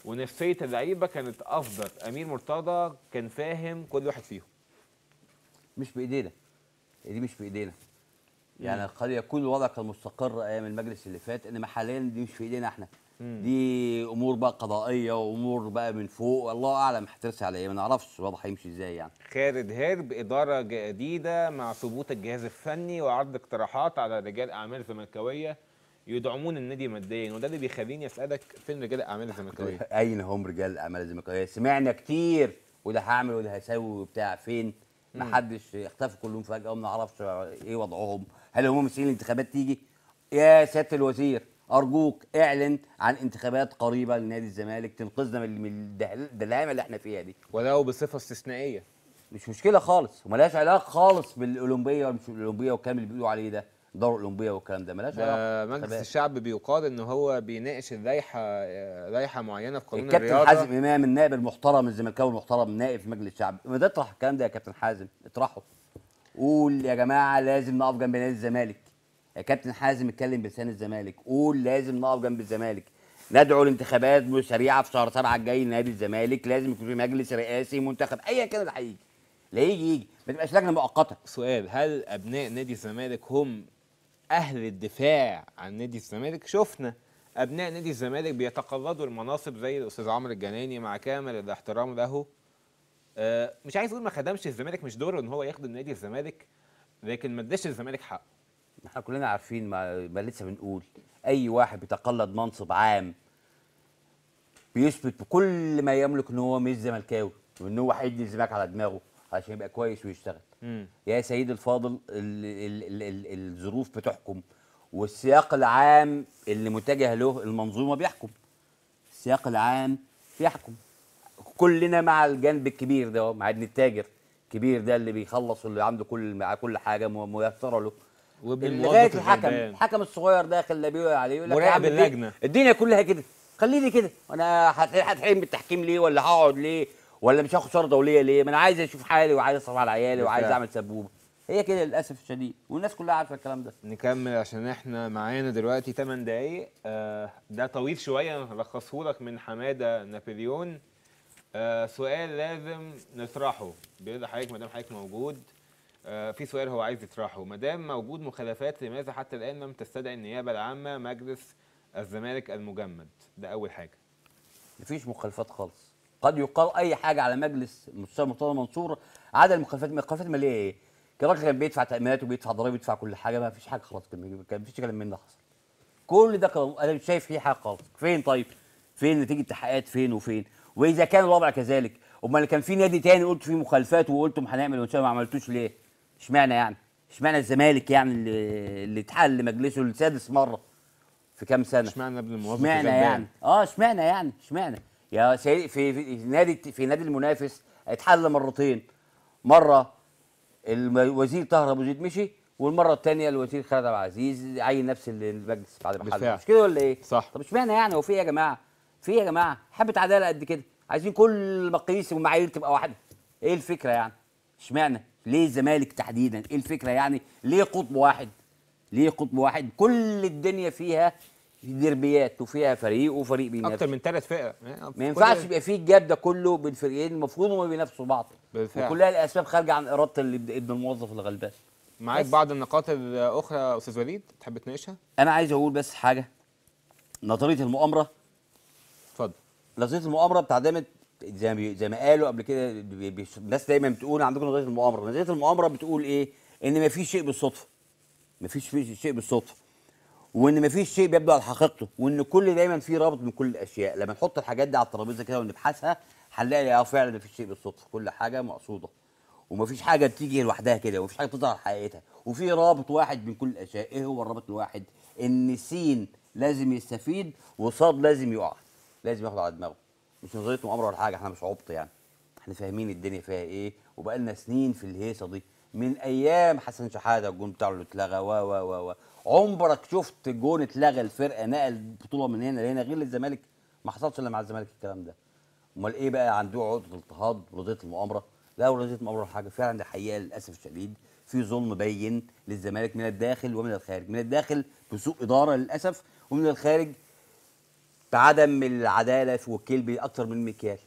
ونفسيه اللعيبه كانت افضل امير مرتضى كان فاهم كل واحد فيهم مش بايدينا دي مش بايدينا يعني قد يكون الوضع كان مستقر ايام المجلس اللي فات انما حاليا دي مش في ايدينا احنا مم. دي امور بقى قضائيه وامور بقى من فوق الله اعلم هترسى على ايه ما نعرفش الوضع هيمشي ازاي يعني خالد هرب اداره جديده مع ثبوت الجهاز الفني وعرض اقتراحات على رجال اعمال زملكاويه يدعمون النادي ماديا وده اللي بيخليني اسالك فين رجال الاعمال الزملكاويه اين هم رجال الاعمال الزملكاويه سمعنا كتير وده هعمل وده هسوي وبتاع فين ما حدش اختفوا كلهم فجاه وما نعرفش ايه وضعهم هل هم مستنيين الانتخابات تيجي يا سياده الوزير ارجوك اعلن عن انتخابات قريبه لنادي الزمالك تنقذنا من الدلهامه اللي احنا فيها دي ولو بصفه استثنائيه مش مشكله خالص وملهاش علاقه خالص بالاولمبيه ومش الاولمبيه والكلام اللي بيقولوا عليه ده الدوره الاولمبيه والكلام ده مالهاش علاقه مجلس الشعب بيقال ان هو بيناقش اللائحه لائحه معينه في قانون الكابتن الرياضه الكابتن حازم امام النائب المحترم الزملكاوي المحترم نائب في مجلس الشعب ما تطرح الكلام ده يا كابتن حازم اطرحه قول يا جماعه لازم نقف جنب نادي الزمالك يا كابتن حازم اتكلم بلسان الزمالك قول لازم نقف جنب الزمالك ندعو لانتخابات سريعه في شهر سبعه الجاي لنادي الزمالك لازم يكون في مجلس رئاسي منتخب ايا كان اللي هيجي لا يجي يجي ما تبقاش لجنه مؤقته سؤال هل ابناء نادي الزمالك هم اهل الدفاع عن نادي الزمالك شفنا ابناء نادي الزمالك بيتقلدوا المناصب زي الاستاذ عمرو الجناني مع كامل الاحترام له آه، مش عايز اقول ما خدمش الزمالك مش دوره ان هو يخدم نادي الزمالك لكن ما اداش الزمالك حقه احنا كلنا عارفين ما, ما لسه بنقول اي واحد بيتقلد منصب عام بيثبت بكل ما يملك ان هو مش زملكاوي وان هو هيدي الزمالك على دماغه عشان يبقى كويس ويشتغل يا سيدي الفاضل ال ال ال الظروف بتحكم والسياق العام اللي متجه له المنظومه بيحكم السياق العام بيحكم كلنا مع الجانب الكبير ده مع ابن التاجر الكبير ده اللي بيخلص واللي عنده كل مع كل حاجه ميسره له لغايه الحكم الحكم الصغير ده خلى عليه يقول لك اللجنه الدنيا كلها كده خليني كده وانا هتحرم بالتحكيم ليه ولا هقعد ليه ولا مش هاخد شهاده دوليه ليه؟ ما انا عايز اشوف حالي وعايز اصرف على عيالي وعايز اعمل سبوبه هي كده للاسف الشديد والناس كلها عارفه الكلام ده نكمل عشان احنا معانا دلوقتي 8 دقايق آه ده طويل شويه هلخصه لك من حماده نابليون آه سؤال لازم نطرحه بيقول حضرتك ما دام حضرتك موجود آه في سؤال هو عايز يطرحه ما دام موجود مخالفات لماذا حتى الان لم تستدعي النيابه العامه مجلس الزمالك المجمد ده اول حاجه مفيش مخالفات خالص قد يقال اي حاجه على مجلس المستشار مرتضى منصور عدا المخالفات المخالفات الماليه ايه؟ الراجل كان بيدفع تامينات وبيدفع ضرائب وبيدفع كل حاجه ما فيش حاجه خلاص كان فيش كلام من ده حصل. كل ده انا مش شايف فيه حاجه خالص فين طيب؟ فين نتيجه التحقيقات فين وفين؟ واذا كان الوضع كذلك امال كان في نادي تاني قلت فيه مخالفات وقلتم هنعمل ما عملتوش ليه؟ اشمعنى يعني؟ اشمعنى الزمالك يعني اللي اللي اتحل لمجلسه لسادس مره في كام سنه؟ اشمعنى ابن الموظف اشمعنى يعني؟ اه اشمعنى يعني؟ اشمعنى؟ يا سيدي في, في نادي في نادي المنافس اتحل مرتين مره الوزير طاهر ابو زيد مشي والمره الثانيه الوزير خالد عبد العزيز عين نفس المجلس بعد ما حل مش كده ولا ايه؟ صح طب اشمعنى يعني هو في ايه يا جماعه؟ في ايه يا جماعه؟ حبه عداله قد كده عايزين كل المقاييس والمعايير تبقى واحده ايه الفكره يعني؟ اشمعنى؟ ليه الزمالك تحديدا؟ ايه الفكره يعني؟ ليه قطب واحد؟ ليه قطب واحد؟ كل الدنيا فيها ديربيات وفيها فريق وفريق بينافس اكتر من ثلاث فرق يعني ما ينفعش يبقى في الجاب ده كله بين فريقين المفروض هما بينافسوا بعض بالفعل. وكلها الاسباب خارجه عن اراده ابن الموظف الغلبان معاك بعض النقاط الاخرى يا استاذ وليد تحب تناقشها انا عايز اقول بس حاجه نظريه المؤامره اتفضل نظريه المؤامره بتعتمد زي ما زي ما قالوا قبل كده الناس دايما بتقول عندكم نظريه المؤامره نظريه المؤامره بتقول ايه ان مفيش شيء بالصدفه مفيش شيء بالصدفه وان مفيش شيء بيبدو على حقيقته وان كل دايما في رابط من كل الاشياء لما نحط الحاجات دي على الترابيزه كده ونبحثها هنلاقي اه فعلا مفيش شيء بالصدفه كل حاجه مقصوده ومفيش حاجه بتيجي لوحدها كده ومفيش حاجه بتظهر حقيقتها وفي رابط واحد بين كل الاشياء ايه هو الرابط الواحد ان سين لازم يستفيد وصاد لازم يقع لازم ياخد على دماغه مش نظريه مؤامره ولا حاجه احنا مش عبط يعني احنا فاهمين الدنيا فيها ايه وبقالنا سنين في الهيصه دي من ايام حسن شحاته الجون بتاعه اللي اتلغى و و و عمرك شفت جون اتلغى الفرقه نقل بطوله من هنا لهنا غير للزمالك ما حصلش الا مع الزمالك الكلام ده امال ايه بقى عنده عقده اضطهاد رضيه المؤامره لا رضيه المؤامره حاجه فعلا الحقيقه للاسف الشديد في ظلم بين للزمالك من الداخل ومن الخارج من الداخل بسوء اداره للاسف ومن الخارج بعدم العداله في وكيل باكثر من مكيال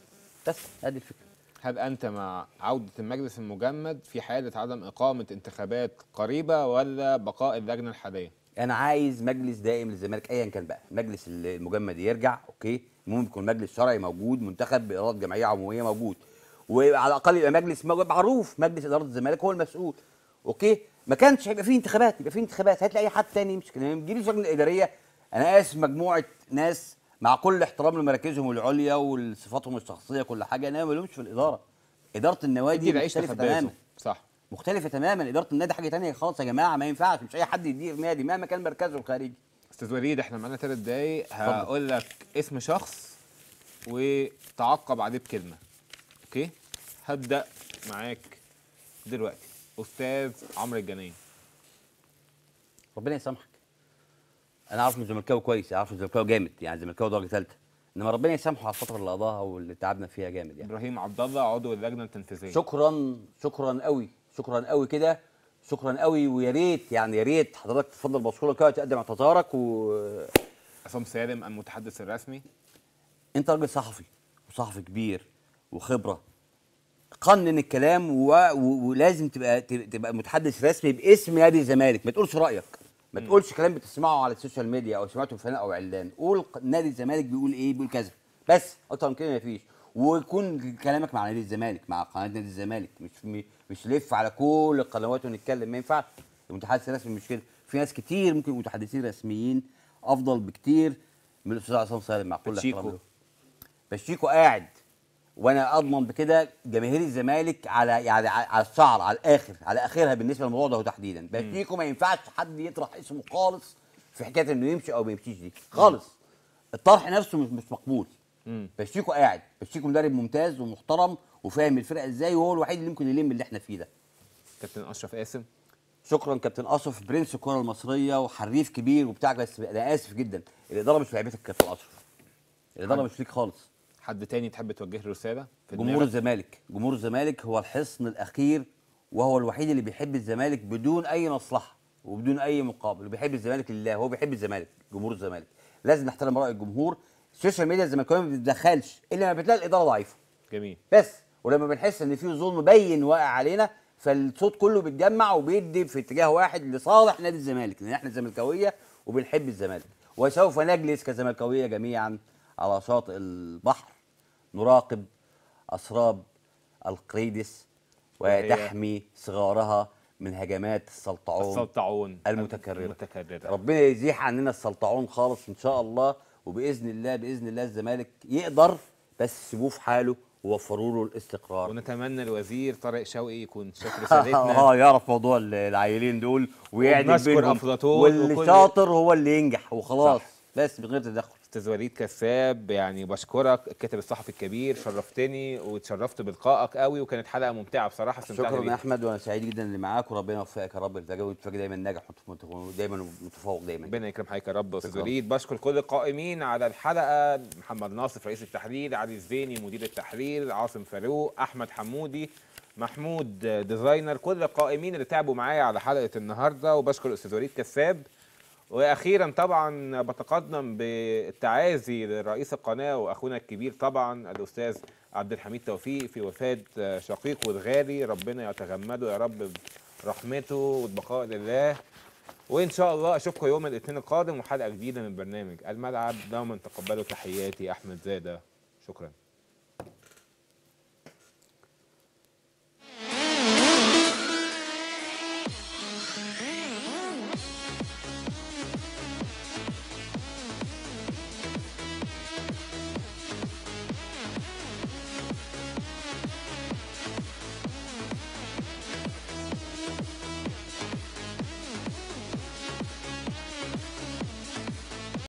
بس هذه الفكره هل أنت مع عودة المجلس المجمد في حالة عدم إقامة انتخابات قريبة ولا بقاء اللجنة الحالية؟ أنا عايز مجلس دائم للزمالك أيا كان بقى، المجلس المجمد يرجع أوكي، المهم يكون مجلس شرعي موجود، منتخب باراده جمعية عمومية موجود، وعلى الأقل يبقى مجلس معروف مجلس إدارة الزمالك هو المسؤول أوكي؟ ما كانش هيبقى فيه انتخابات، يبقى فيه انتخابات هات لي أي حد تاني يمسك، ما تجيبليش اللجنة الإدارية أنا آسف مجموعة ناس مع كل احترام لمراكزهم العليا ولصفاتهم الشخصيه كل حاجه انما ما لهمش في الاداره اداره النوادي مختلفه تماما صح مختلفه تماما اداره النادي حاجه ثانيه خالص يا جماعه ما ينفعش مش اي حد يدير نادي مهما كان مركزه الخارجي استاذ وليد احنا معانا ثلاث دقايق هقول لك اسم شخص وتعقب عليه بكلمه اوكي هبدا معاك دلوقتي استاذ عمرو الجنين ربنا يسامحك انا عارف ان الزملكاوي كويس عارف الزملكاوي جامد يعني الزملكاوي درجه ثالثه انما ربنا يسامحه على الفتره اللي قضاها واللي تعبنا فيها جامد يعني ابراهيم عبد الله عضو اللجنه التنفيذيه شكرا شكرا قوي شكرا قوي كده شكرا قوي ويا ريت يعني يا ريت حضرتك تفضل بصوره كده تقدم اعتذارك و عصام سالم المتحدث الرسمي انت راجل صحفي وصحفي كبير وخبره قنن الكلام و... و... ولازم تبقى تبقى متحدث رسمي باسم نادي الزمالك ما تقولش رايك ما تقولش كلام بتسمعه على السوشيال ميديا او سمعته في او اعلان قول نادي الزمالك بيقول ايه بيقول كذا بس اكتر من كده فيش ويكون كلامك مع نادي الزمالك مع قناه نادي الزمالك مش مش لف على كل القنوات ونتكلم ما ينفعش المتحدث الرسمي مش كده في ناس كتير ممكن متحدثين رسميين افضل بكتير من الاستاذ عصام سالم مع كل احترامي بشيكو قاعد وانا اضمن بكده جماهير الزمالك على يعني على الشعر على الاخر على اخرها بالنسبه للموضوع ده تحديدا بشيكو ما ينفعش حد يطرح اسمه خالص في حكايه انه يمشي او ما يمشيش دي خالص الطرح نفسه مش مش مقبول بشيكو قاعد بشيكو مدرب ممتاز ومحترم وفاهم الفرقه ازاي وهو الوحيد اللي ممكن يلم اللي احنا فيه ده كابتن اشرف قاسم شكرا كابتن اشرف برنس الكره المصريه وحريف كبير وبتاع بس انا اسف جدا الاداره مش لعيبتك كابتن اشرف الاداره مش ليك خالص حد تاني تحب توجه له رساله جمهور الزمالك جمهور الزمالك هو الحصن الاخير وهو الوحيد اللي بيحب الزمالك بدون اي مصلحه وبدون اي مقابل بيحب الزمالك لله هو بيحب الزمالك جمهور الزمالك لازم نحترم راي الجمهور السوشيال ميديا الزمالكاويه ما بتتدخلش الا لما بتلاقي الاداره ضعيفه جميل بس ولما بنحس ان في ظلم بين واقع علينا فالصوت كله بيتجمع وبيدي في اتجاه واحد لصالح نادي الزمالك لان احنا زملكاويه وبنحب الزمالك وسوف نجلس كزملكاويه جميعا على شاطئ البحر نراقب أسراب القريدس وتحمي صغارها من هجمات السلطعون السلطعون المتكررة, المتكررة. ربنا يزيح عننا السلطعون خالص إن شاء الله وبإذن الله بإذن الله الزمالك يقدر بس سيبوه في حاله ووفروا له الاستقرار ونتمنى الوزير طارق شوقي يكون شاف سادتنا اه يعرف موضوع العيلين دول ويعدل بينهم واللي شاطر هو اللي ينجح وخلاص صح. بس من غير تدخل استاذ وليد كساب يعني بشكرك الكاتب الصحفي الكبير شرفتني واتشرفت بلقائك قوي وكانت حلقه ممتعه بصراحه شكرا يا احمد وانا سعيد جدا اللي معاك وربنا يوفقك يا رب وتفاجئ دايما ناجح ودايما متفوق دايما ربنا يكرم حضرتك يا رب استاذ وليد بشكر كل القائمين على الحلقه محمد ناصف رئيس التحرير علي الزيني مدير التحرير عاصم فاروق احمد حمودي محمود ديزاينر كل القائمين اللي تعبوا معايا على حلقه النهارده وبشكر الاستاذ وليد كساب واخيرا طبعا بتقدم بالتعازي لرئيس القناه واخونا الكبير طبعا الاستاذ عبد الحميد توفيق في وفاه شقيقه الغالي ربنا يتغمده يا رب برحمته والبقاء لله وان شاء الله اشوفكم يوم الاثنين القادم وحلقه جديده من برنامج الملعب دوما تقبلوا تحياتي احمد زاده شكرا